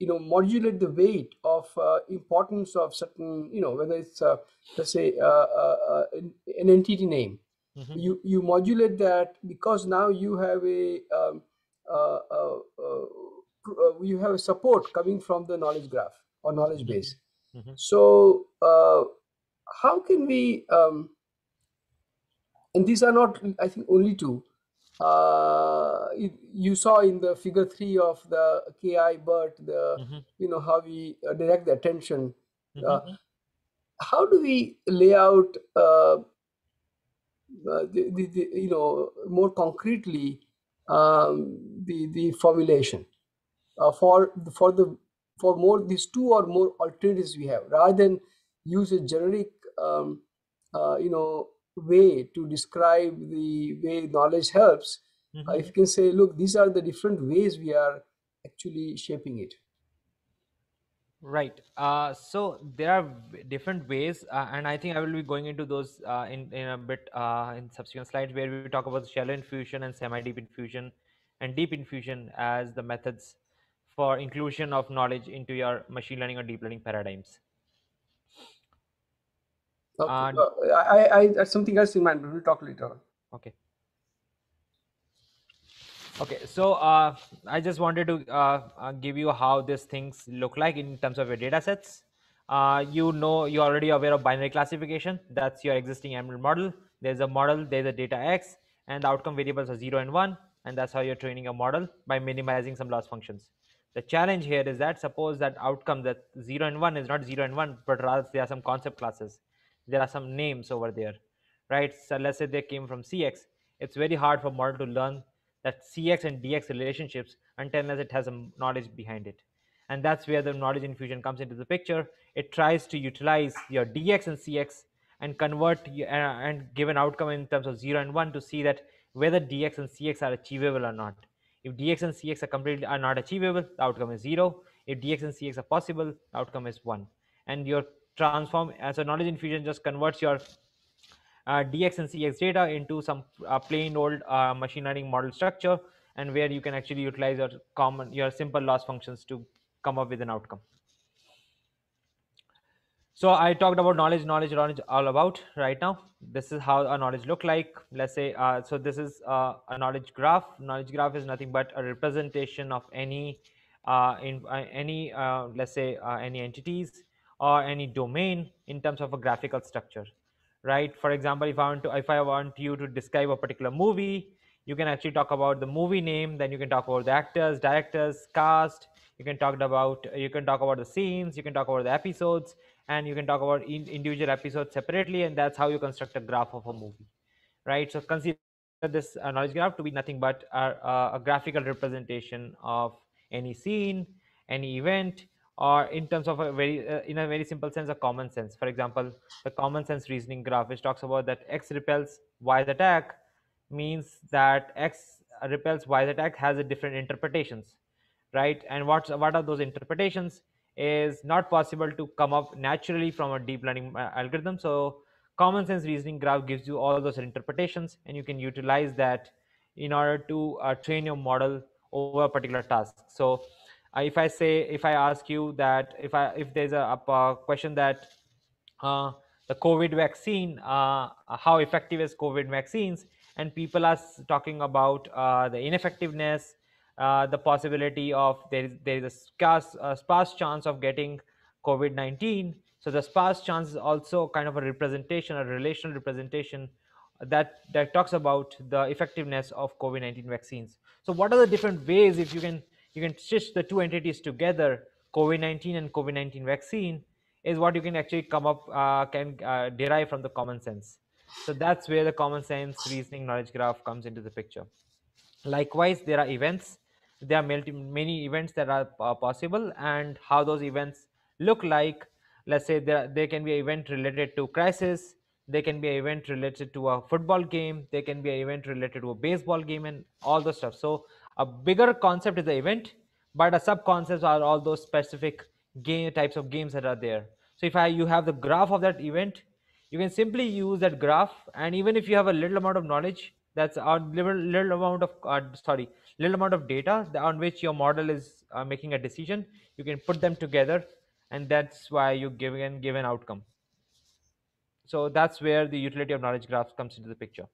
you know modulate the weight of uh, importance of certain you know whether it's uh, let's say uh, uh, uh an entity name mm-hmm. you you modulate that because now you have a um, uh, you have a support coming from the knowledge graph or knowledge mm-hmm. base mm-hmm. so how can we um, and these are not i think only two uh, you saw in the figure three of the ki bert the mm-hmm. you know how we uh, direct the attention mm-hmm. uh, mm-hmm. how do we lay out uh, uh, the, the, the, you know more concretely um, the the formulation uh, for for the for more these two or more alternatives we have rather than use a generic um, you know way to describe the way knowledge helps, mm-hmm. uh, if mm-hmm. you can say, look, these are the different ways we are actually shaping it. Right. Uh, so there are different ways, uh, and I think I will be going into those uh, in in a bit uh, in subsequent slides where we talk about shallow infusion and semi-deep infusion and deep infusion as the methods for inclusion of knowledge into your machine learning or deep learning paradigms. Okay. And uh, I, I, I something else in mind. We'll talk later Okay. Okay, so uh, I just wanted to uh, uh, give you how these things look like in terms of your data sets. Uh, you know, you're already aware of binary classification. That's your existing ML model. There's a model, there's a data X, and the outcome variables are 0 and 1. And that's how you're training a model by minimizing some loss functions. The challenge here is that suppose that outcome that 0 and 1 is not 0 and 1, but rather there are some concept classes there are some names over there right so let's say they came from cx it's very hard for model to learn that cx and dx relationships until unless it has a knowledge behind it and that's where the knowledge infusion comes into the picture it tries to utilize your dx and cx and convert uh, and give an outcome in terms of 0 and 1 to see that whether dx and cx are achievable or not if dx and cx are completely are not achievable the outcome is 0 if dx and cx are possible the outcome is 1 and your transform as a knowledge infusion just converts your uh, dx and cx data into some uh, plain old uh, machine learning model structure and where you can actually utilize your common your simple loss functions to come up with an outcome so i talked about knowledge knowledge knowledge all about right now this is how a knowledge look like let's say uh, so this is uh, a knowledge graph knowledge graph is nothing but a representation of any uh, in any let's say any entities or any domain in terms of a graphical structure right for example if i want to if i want you to describe a particular movie you can actually talk about the movie name then you can talk about the actors directors cast you can talk about you can talk about the scenes you can talk about the episodes and you can talk about in, individual episodes separately and that's how you construct a graph of a movie right so consider this knowledge graph to be nothing but a, a graphical representation of any scene any event or in terms of a very uh, in a very simple sense a common sense for example the common sense reasoning graph which talks about that x repels y's attack means that x repels y's attack has a different interpretations right and what's what are those interpretations is not possible to come up naturally from a deep learning uh, algorithm so common sense reasoning graph gives you all those interpretations and you can utilize that in order to uh, train your model over a particular task so uh, if I say if I ask you that if I if there's a, a question that uh, the COVID vaccine, uh, how effective is COVID vaccines? And people are talking about the ineffectiveness, the possibility of there is there is a scarce sparse chance of getting COVID nineteen. So the sparse chance is also kind of a representation, a relational representation that that talks about the effectiveness of COVID nineteen vaccines. So what are the different ways if you can you can stitch the two entities together, COVID-19 and COVID-19 vaccine, is what you can actually come up uh, can uh, derive from the common sense. So that's where the common sense reasoning knowledge graph comes into the picture. Likewise, there are events. There are multi, many events that are uh, possible, and how those events look like. Let's say there they can be an event related to crisis. They can be an event related to a football game. They can be an event related to a baseball game, and all the stuff. So a bigger concept is the event but a sub concepts are all those specific game types of games that are there so if I, you have the graph of that event you can simply use that graph and even if you have a little amount of knowledge that's a little, little amount of uh, sorry little amount of data on which your model is uh, making a decision you can put them together and that's why you give and give an outcome so that's where the utility of knowledge graphs comes into the picture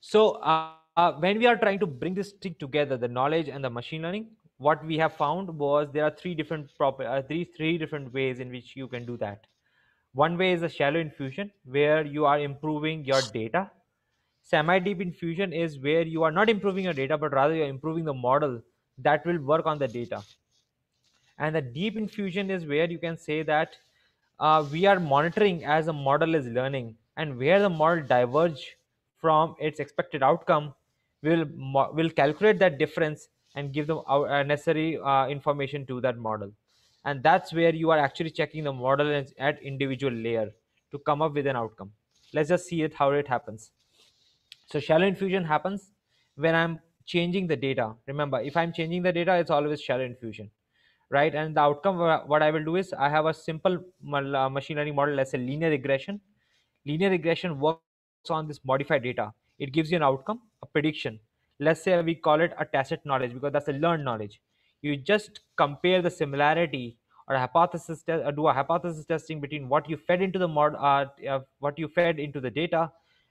so uh, uh, when we are trying to bring this stick together, the knowledge and the machine learning, what we have found was there are three different proper uh, three three different ways in which you can do that. One way is a shallow infusion where you are improving your data. Semi-deep infusion is where you are not improving your data, but rather you're improving the model that will work on the data. And the deep infusion is where you can say that uh, we are monitoring as a model is learning and where the model diverge from its expected outcome will will calculate that difference and give them uh, necessary uh, information to that model and that's where you are actually checking the model at individual layer to come up with an outcome let's just see it how it happens so shallow infusion happens when i'm changing the data remember if i'm changing the data it's always shallow infusion right and the outcome uh, what i will do is i have a simple uh, machine learning model let's say linear regression linear regression works on this modified data it gives you an outcome a prediction let's say we call it a tacit knowledge because that's a learned knowledge you just compare the similarity or a hypothesis te- or do a hypothesis testing between what you fed into the mod uh, uh, what you fed into the data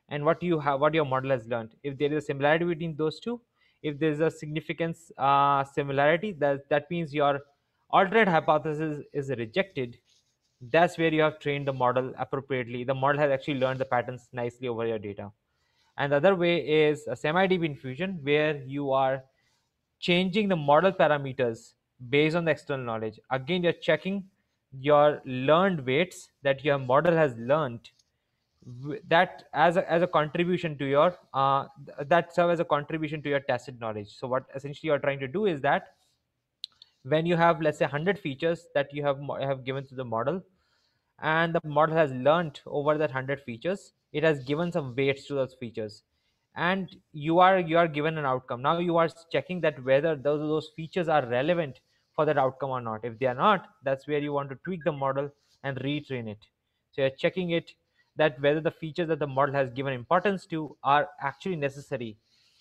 and what you have what your model has learned if there is a similarity between those two if there's a significance uh, similarity that that means your alternate hypothesis is rejected that's where you have trained the model appropriately the model has actually learned the patterns nicely over your data and the other way is a semi-deep infusion where you are changing the model parameters based on the external knowledge again you're checking your learned weights that your model has learned that as a, as a contribution to your uh, that serve as a contribution to your tacit knowledge so what essentially you're trying to do is that when you have let's say 100 features that you have have given to the model and the model has learned over that 100 features it has given some weights to those features and you are you are given an outcome now you are checking that whether those those features are relevant for that outcome or not if they are not that's where you want to tweak the model and retrain it so you're checking it that whether the features that the model has given importance to are actually necessary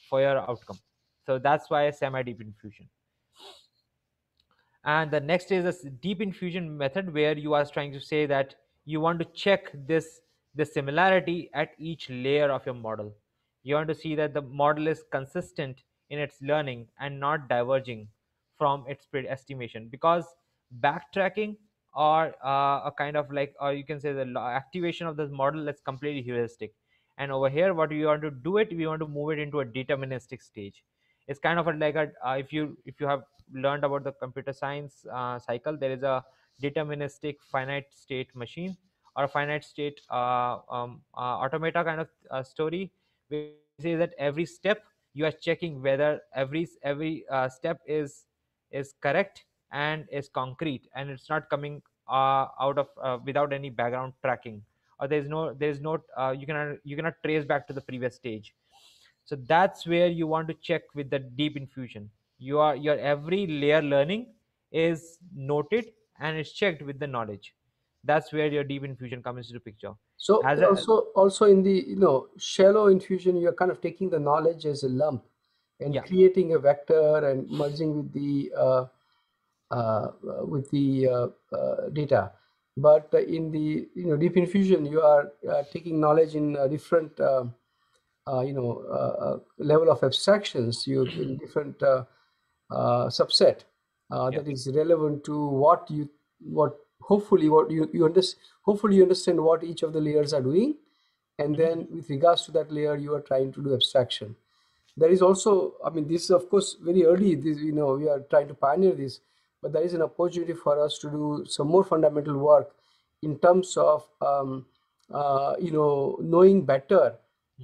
for your outcome so that's why semi deep infusion and the next is a deep infusion method where you are trying to say that you want to check this the similarity at each layer of your model. You want to see that the model is consistent in its learning and not diverging from its estimation because backtracking or uh, a kind of like or you can say the activation of this model is completely heuristic and over here what we want to do it we want to move it into a deterministic stage it's kind of like a uh, if you if you have learned about the computer science uh, cycle there is a deterministic finite state machine or a finite state uh, um, uh, automata kind of uh, story which is that every step you are checking whether every every uh, step is is correct and is concrete and it's not coming out of without any background tracking or there's no there's no you cannot you cannot trace back to the previous stage so that's where you want to check with the deep infusion you are your every layer learning is noted and it's checked with the knowledge that's where your deep infusion comes into picture so as also a, also in the you know shallow infusion you're kind of taking the knowledge as a lump and yeah. creating a vector and merging with the uh, uh, uh with the uh, uh, data but in the you know deep infusion you are uh, taking knowledge in different you know level of abstractions you in different subset yeah. that is relevant to what you what hopefully what you, you understand hopefully you understand what each of the layers are doing and mm-hmm. then with regards to that layer you are trying to do abstraction there is also i mean this is of course very early this you know we are trying to pioneer this but there is an opportunity for us to do some more fundamental work in terms of um, uh, you know knowing better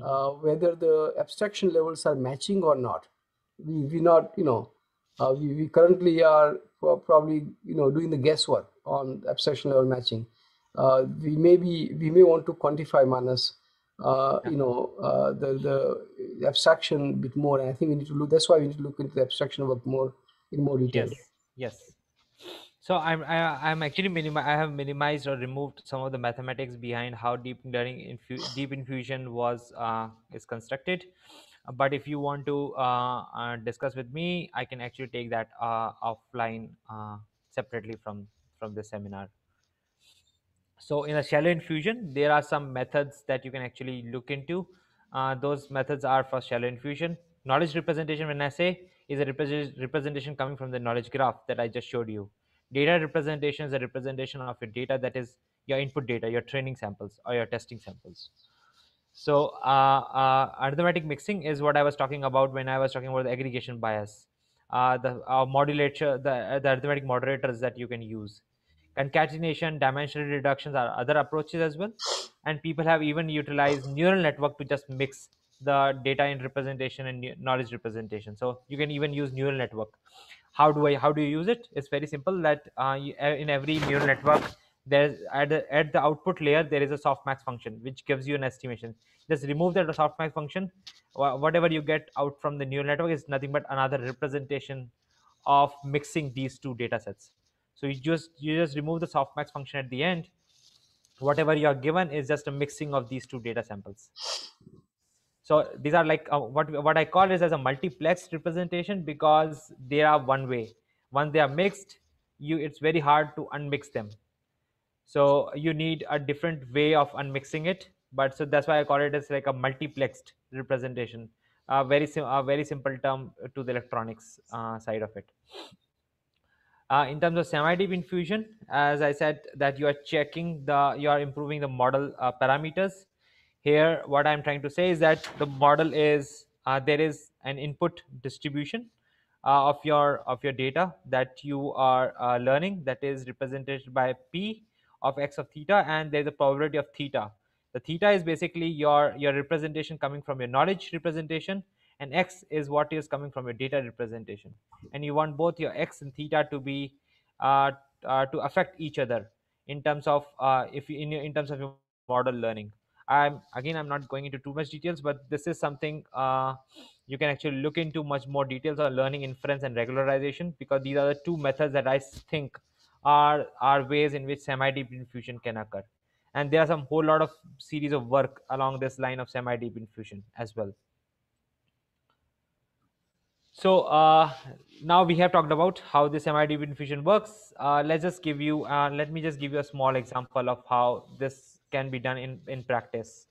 uh, mm-hmm. whether the abstraction levels are matching or not we we not you know uh, we, we currently are for probably you know doing the guesswork on abstraction level matching. Uh, we may be we may want to quantify minus, uh, you know, uh, the the abstraction a bit more. And I think we need to look. That's why we need to look into the abstraction work more in more detail. Yes. Yes. So I'm I, am i am actually minimi- I have minimized or removed some of the mathematics behind how deep learning infu- deep infusion was uh, is constructed but if you want to uh, uh, discuss with me i can actually take that uh, offline separately from from the seminar so in a shallow infusion there are some methods that you can actually look into uh, those methods are for shallow infusion knowledge representation when i say is a representation coming from the knowledge graph that i just showed you data representation is a representation of your data that is your input data your training samples or your testing samples so uh, uh, arithmetic mixing is what I was talking about when I was talking about the aggregation bias. Uh, the modulator, the, the arithmetic moderators that you can use concatenation, dimensional reductions are other approaches as well. And people have even utilized neural network to just mix the data in representation and knowledge representation. So you can even use neural network. How do I? How do you use it? It's very simple. That uh, in every neural network, there's at the, at the output layer there is a softmax function which gives you an estimation just remove that softmax function whatever you get out from the neural network is nothing but another representation of mixing these two data sets so you just you just remove the softmax function at the end whatever you are given is just a mixing of these two data samples so these are like uh, what what i call is as a multiplex representation because they are one way once they are mixed you it's very hard to unmix them so you need a different way of unmixing it but so that's why i call it as like a multiplexed representation a very sim a very simple term to the electronics uh, side of it uh, in terms of semi-deep infusion as i said that you are checking the you are improving the model uh, parameters here what i'm trying to say is that the model is uh, there is an input distribution uh, of your of your data that you are uh, learning that is represented by p of x of theta and there's a probability of theta the theta is basically your your representation coming from your knowledge representation and x is what is coming from your data representation and you want both your x and theta to be uh, uh, to affect each other in terms of uh, if you, in in terms of your model learning i'm again i'm not going into too much details but this is something uh, you can actually look into much more details on learning inference and regularization because these are the two methods that i think are are ways in which semi-deep infusion can occur and there are some whole lot of series of work along this line of semi-deep infusion as well so uh, now we have talked about how this semi-deep infusion works uh, let's just give you uh, let me just give you a small example of how this can be done in in practice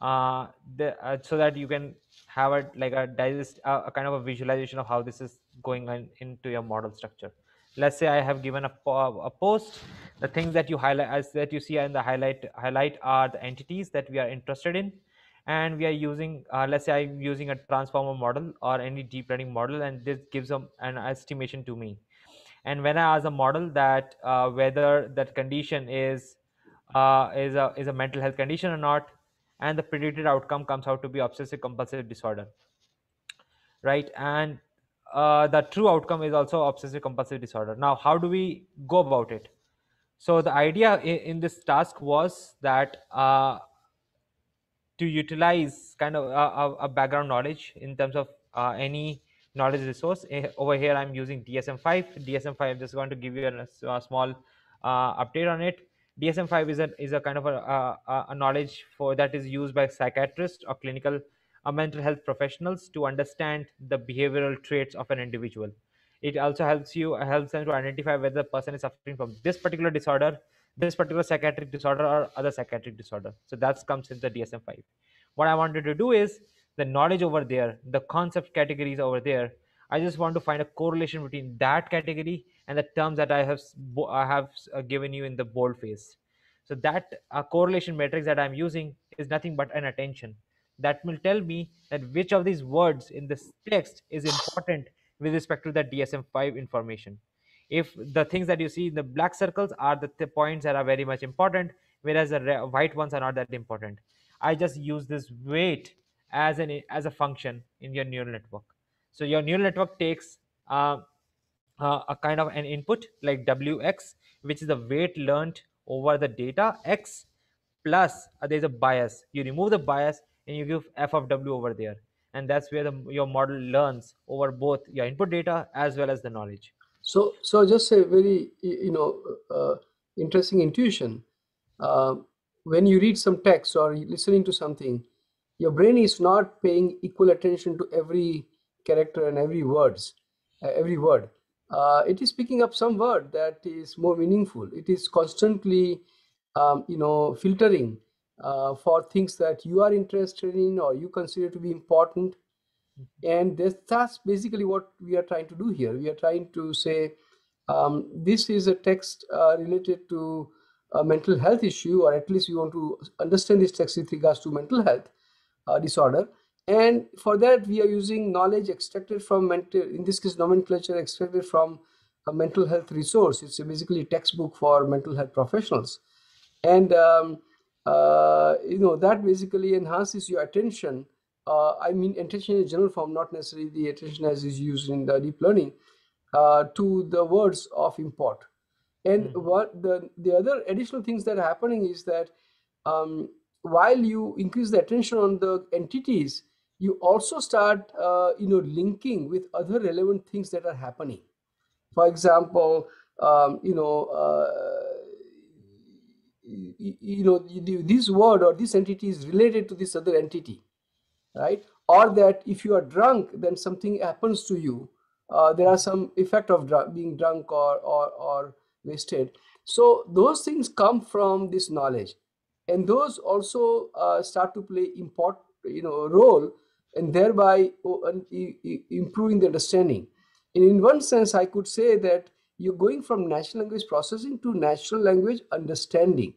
uh, the, uh, so that you can have a like a digest uh, a kind of a visualization of how this is going on into your model structure let's say i have given a, a post the things that you highlight as that you see in the highlight highlight are the entities that we are interested in and we are using uh, let's say i'm using a transformer model or any deep learning model and this gives a, an estimation to me and when i ask a model that uh, whether that condition is uh, is a is a mental health condition or not and the predicted outcome comes out to be obsessive compulsive disorder right and uh, the true outcome is also obsessive compulsive disorder. Now, how do we go about it? So the idea in, in this task was that uh, to utilize kind of a, uh, uh, a, background knowledge in terms of uh, any knowledge resource. Eh, over here, I'm using DSM-5. DSM-5, I'm just going to give you a, a small update on it. DSM-5 is a is a kind of a, a, a knowledge for that is used by psychiatrists or clinical a mental health professionals to understand the behavioral traits of an individual it also helps you helps them to identify whether the person is suffering from this particular disorder this particular psychiatric disorder or other psychiatric disorder so that comes in the dsm-5 what i wanted to do is the knowledge over there the concept categories over there i just want to find a correlation between that category and the terms that i have i have uh, given you in the bold face so that a uh, correlation matrix that i'm using is nothing but an attention that will tell me that which of these words in this text is important with respect to that DSM-5 information. If the things that you see in the black circles are the th points that are very much important, whereas the white ones are not that important. I just use this weight as an as a function in your neural network. So your neural network takes uh, uh, a kind of an input like wx, which is the weight learned over the data x plus uh, there's a bias. You remove the bias, and you give f of w over there and that's where the, your model learns over both your input data as well as the knowledge so so just a very you know uh, uh, interesting intuition uh, when you read some text or listening to something your brain is not paying equal attention to every character and every words uh, every word uh, it is picking up some word that is more meaningful it is constantly um, you know filtering uh, for things that you are interested in or you consider to be important. Mm-hmm. And this, that's basically what we are trying to do here. We are trying to say um, this is a text uh, related to a mental health issue, or at least we want to understand this text with regards to mental health uh, disorder. And for that, we are using knowledge extracted from mental, in this case, nomenclature extracted from a mental health resource. It's basically a textbook for mental health professionals. And um, uh, you know that basically enhances your attention uh, i mean attention in general form not necessarily the attention as is used in the deep learning uh, to the words of import and mm -hmm. what the the other additional things that are happening is that um, while you increase the attention on the entities you also start uh, you know linking with other relevant things that are happening for example um, you know uh, you know this word or this entity is related to this other entity right or that if you are drunk then something happens to you uh, there are some effect of dr being drunk or, or or wasted so those things come from this knowledge and those also uh, start to play important you know role and thereby oh, improving the understanding and in one sense i could say that you're going from natural language processing to natural language understanding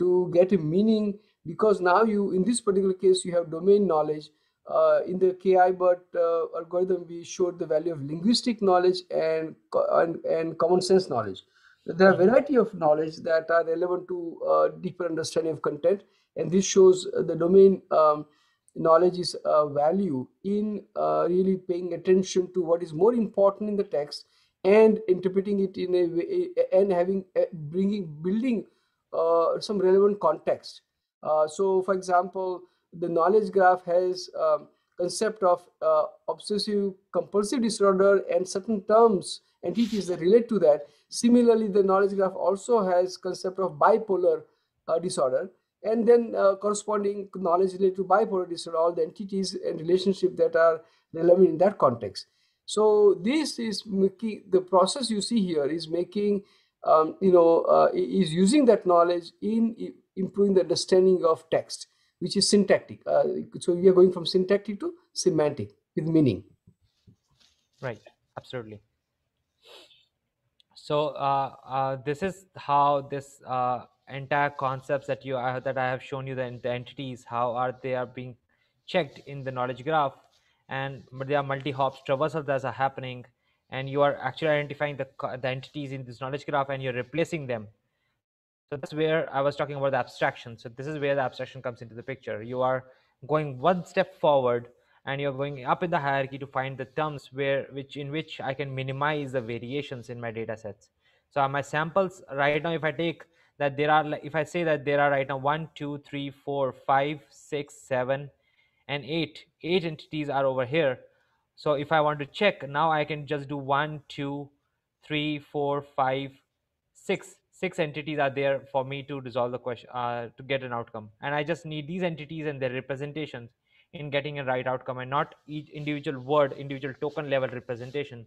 to get a meaning because now you in this particular case you have domain knowledge uh, in the ki but uh, algorithm we showed the value of linguistic knowledge and, and, and common sense knowledge there are a mm-hmm. variety of knowledge that are relevant to uh, deeper understanding of content and this shows uh, the domain um, knowledge is uh, value in uh, really paying attention to what is more important in the text and interpreting it in a way and having uh, bringing building uh, some relevant context. Uh, so, for example, the knowledge graph has a um, concept of uh, obsessive compulsive disorder and certain terms entities that relate to that similarly the knowledge graph also has concept of bipolar uh, disorder and then uh, corresponding knowledge related to bipolar disorder all the entities and relationship that are relevant in that context so this is making the process you see here is making um, you know, uh, is using that knowledge in improving the understanding of text, which is syntactic. Uh, so we are going from syntactic to semantic with meaning. Right, absolutely. So uh, uh this is how this uh, entire concepts that you uh, that I have shown you the, the entities, how are they are being checked in the knowledge graph, and but there are multi hops traversals that are happening and you are actually identifying the, the entities in this knowledge graph and you're replacing them. So that's where I was talking about the abstraction. So this is where the abstraction comes into the picture. You are going one step forward and you're going up in the hierarchy to find the terms where which in which I can minimize the variations in my data sets. So my samples right now, if I take that there are, if I say that there are right now one, two, three, four, five, six, seven, and eight, eight entities are over here so if i want to check now i can just do one two three four five six six entities are there for me to resolve the question uh, to get an outcome and i just need these entities and their representations in getting a right outcome and not each individual word individual token level representation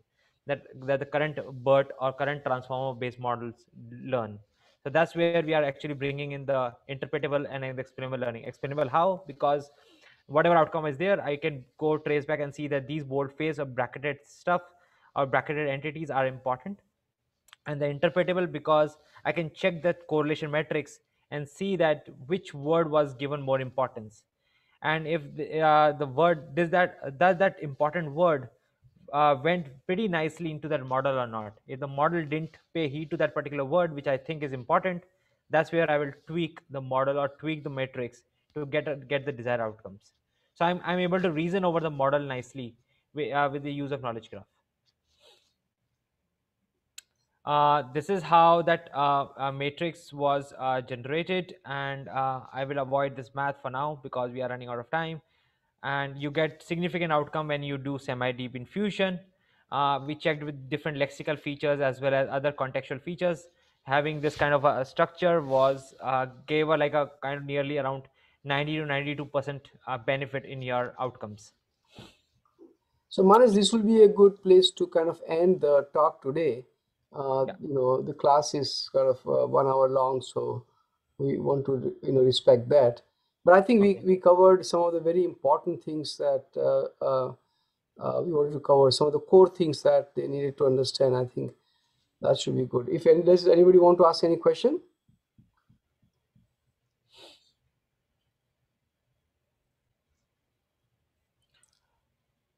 that that the current BERT or current transformer based models learn. So that's where we are actually bringing in the interpretable and explainable learning. Explainable how? Because whatever outcome is there, I can go trace back and see that these bold face or bracketed stuff or bracketed entities are important and they're interpretable because I can check that correlation matrix and see that which word was given more importance. And if the, uh, the word does that does that important word uh, went pretty nicely into that model or not. If the model didn't pay heed to that particular word, which I think is important, that's where I will tweak the model or tweak the matrix to get get the desired outcomes. So I'm, I'm able to reason over the model nicely with, uh, with the use of knowledge graph. Uh, this is how that uh, uh matrix was uh, generated and uh, I will avoid this math for now because we are running out of time and you get significant outcome when you do semi-deep infusion. we checked with different lexical features as well as other contextual features. Having this kind of a structure was gave a, like a kind of nearly around 90 to 92 percent benefit in your outcomes so manas this will be a good place to kind of end the talk today uh, yeah. you know the class is kind of uh, one hour long so we want to you know respect that but i think we, we covered some of the very important things that uh, uh, uh, we wanted to cover some of the core things that they needed to understand i think that should be good if any, does anybody want to ask any question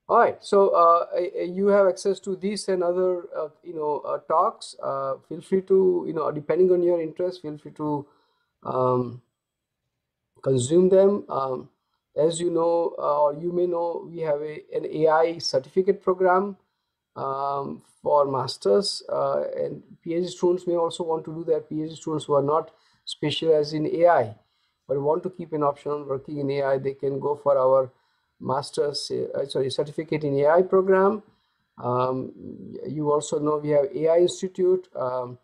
All right, so uh, you have access to these and other, uh, you know, uh, talks. Uh, feel free to, you know, depending on your interest, feel free to um, consume them. Um, as you know, uh, or you may know, we have a, an AI certificate program um, for masters uh, and PhD students may also want to do that. PhD students who are not specialized in AI, but want to keep an option on working in AI, they can go for our master's, uh, sorry, certificate in AI program. Um, you also know we have AI Institute. Um,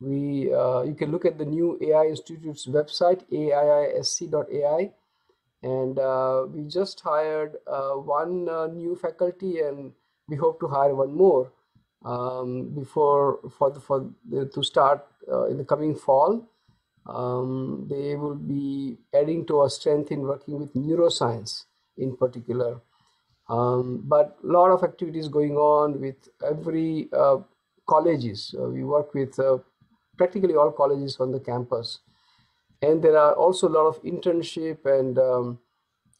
we uh, you can look at the new AI Institute's website aiisc.ai, and uh, we just hired uh, one uh, new faculty, and we hope to hire one more um, before for the, for the, to start uh, in the coming fall. Um, they will be adding to our strength in working with neuroscience in particular. Um, but a lot of activities going on with every uh, colleges. Uh, we work with uh, practically all colleges on the campus. And there are also a lot of internship and um,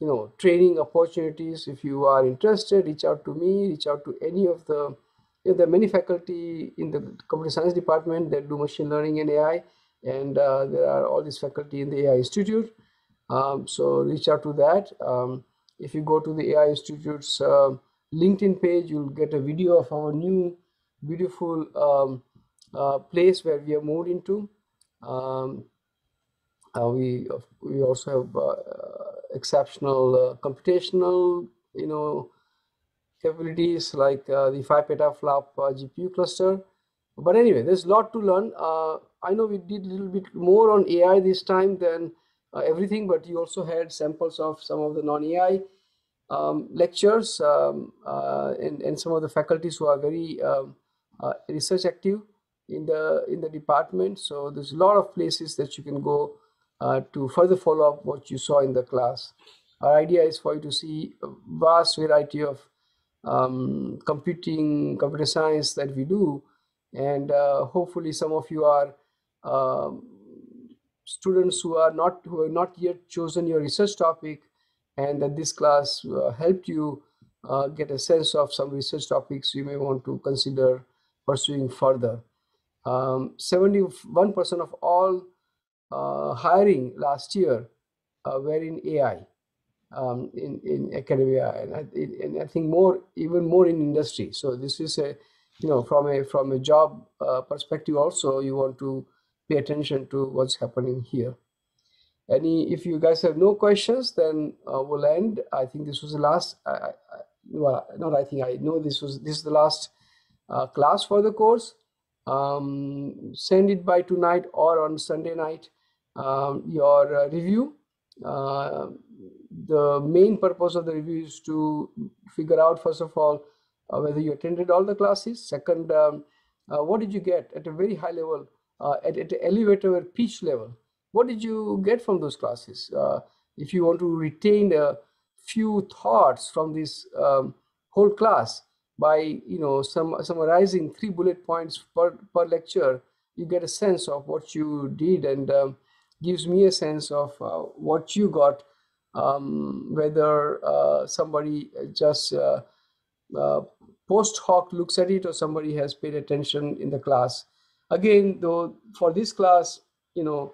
you know training opportunities. If you are interested, reach out to me, reach out to any of the you know, there are many faculty in the computer science department that do machine learning and AI, and uh, there are all these faculty in the AI Institute. Um, so reach out to that. Um, if you go to the AI Institute's uh, LinkedIn page, you'll get a video of our new beautiful um, uh, place where we have moved into. Um, uh, we we also have uh, exceptional uh, computational you know capabilities like uh, the five petaflop GPU cluster. But anyway, there's a lot to learn. I know we did a little bit more on AI this time than uh, everything, but you also had samples of some of the non-AI um, lectures um, uh, and, and some of the faculties who are very um, uh, research active in the in the department. So there's a lot of places that you can go to further follow up what you saw in the class. Our idea is for you to see a vast variety of um, computing, computer science that we do. And uh, hopefully some of you are um, students who are not who have not yet chosen your research topic and that this class uh, helped you uh, get a sense of some research topics you may want to consider pursuing further. 71% um, of all uh, hiring last year uh, were in AI um, in, in academia and I, and I, think more even more in industry. So this is a you know from a from a job uh, perspective also you want to pay attention to what's happening here any if you guys have no questions then uh, we'll end i think this was the last I, I, well not i think i know this was this is the last uh, class for the course um, send it by tonight or on sunday night um, your uh, review uh, the main purpose of the review is to figure out first of all uh, whether you attended all the classes second um, uh, what did you get at a very high level uh, at, at elevator or pitch level. What did you get from those classes? Uh, if you want to retain a few thoughts from this um, whole class by you know some summarizing three bullet points per, per lecture, you get a sense of what you did and um, gives me a sense of uh, what you got. Um, whether uh, somebody just uh, uh, post hoc looks at it or somebody has paid attention in the class Again, though, for this class, you know,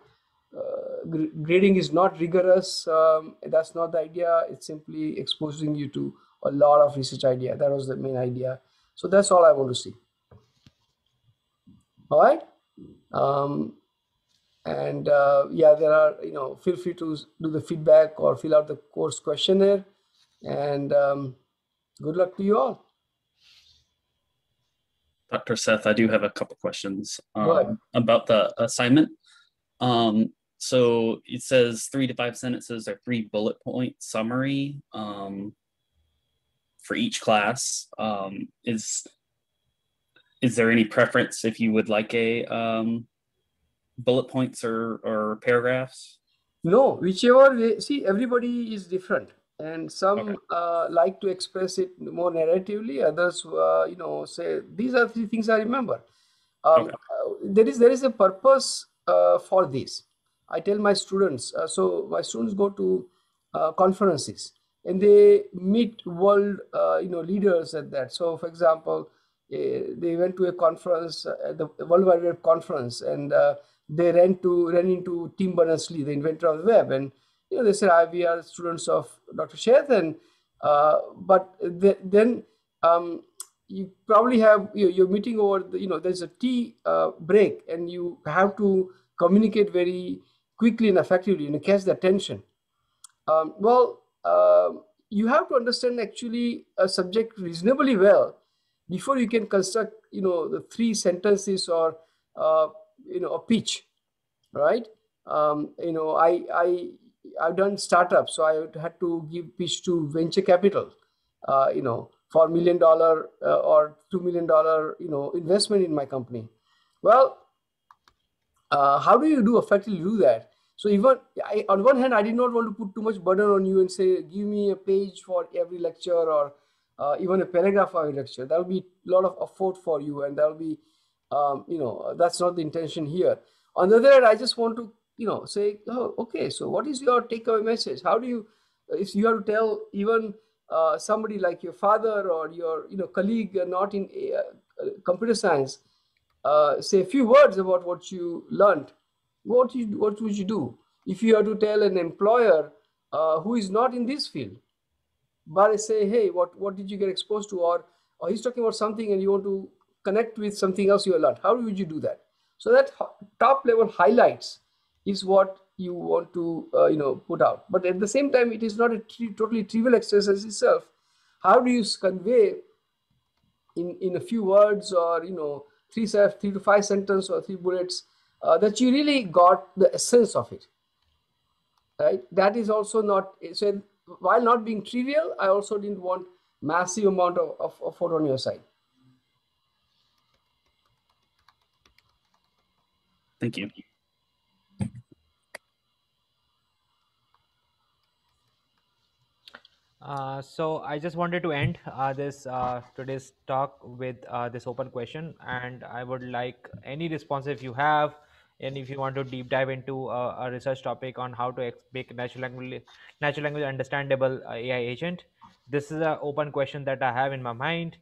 uh, gr grading is not rigorous. Um, that's not the idea. It's simply exposing you to a lot of research idea. That was the main idea. So that's all I want to see. All right. Um, and uh, yeah, there are, you know, feel free to do the feedback or fill out the course questionnaire. And um, good luck to you all. Dr. Seth, I do have a couple questions um, about the assignment. Um, so it says three to five sentences or three bullet point summary um, for each class. Um, is is there any preference if you would like a um, bullet points or or paragraphs? No, whichever way. See, everybody is different and some okay. uh, like to express it more narratively others uh, you know say these are three things i remember um, okay. uh, there is there is a purpose uh, for this i tell my students uh, so my students go to uh, conferences and they meet world you know leaders at that so for example eh, they went to a conference the world wide web conference and they ran to ran into tim berners-lee the inventor of the web and you know, they said, I, we are students of Dr. Sheth, and uh, but th then um, you probably have you you're meeting over the, you know there's a tea uh, break, and you have to communicate very quickly and effectively and you know, catch the attention. Um, well, uh, you have to understand actually a subject reasonably well before you can construct you know the three sentences or uh, you know a pitch, right? Um, you know, I I I've done startups, so I had to give pitch to venture capital, uh, you know, for million dollar uh, or two million dollar, you know, investment in my company. Well, uh, how do you do effectively do that? So even I, on one hand, I did not want to put too much burden on you and say, give me a page for every lecture or uh, even a paragraph for every lecture. That will be a lot of effort for you, and that will be, um, you know, that's not the intention here. On the other hand, I just want to you know, say, oh, okay, so what is your takeaway message? How do you, if you have to tell even uh, somebody like your father or your, you know, colleague uh, not in uh, computer science, uh, say a few words about what you learned, what, you, what would you do? If you have to tell an employer uh, who is not in this field, but say, hey, what, what did you get exposed to? Or, or he's talking about something and you want to connect with something else you learned. How would you do that? So that top level highlights is what you want to uh, you know put out but at the same time it is not a totally trivial exercise itself how do you convey in in a few words or you know three three to five sentences, or three bullets uh, that you really got the essence of it right that is also not so while not being trivial i also didn't want massive amount of, of, of effort on your side thank you Uh, so I just wanted to end uh, this uh, today's talk with uh, this open question, and I would like any response if you have, and if you want to deep dive into uh, a research topic on how to make natural language natural language understandable AI agent. This is an open question that I have in my mind,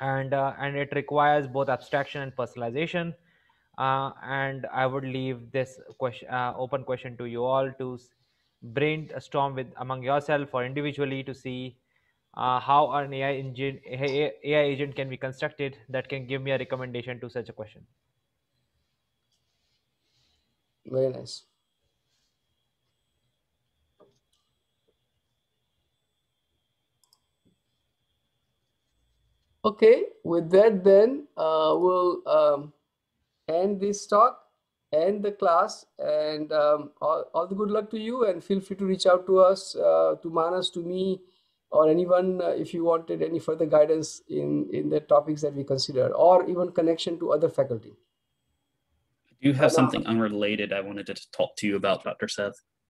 and and it requires both abstraction and personalization. and I would leave this question open question to you all to brainstorm with among yourself or individually to see uh, how an AI engine AI agent can be constructed that can give me a recommendation to such a question. Very nice. Okay, with that then uh, we'll um, end this talk end the class and um, all, all, the good luck to you and feel free to reach out to us uh, to manas to me or anyone uh, if you wanted any further guidance in in the topics that we consider or even connection to other faculty i do have something unrelated i wanted to talk to you about dr seth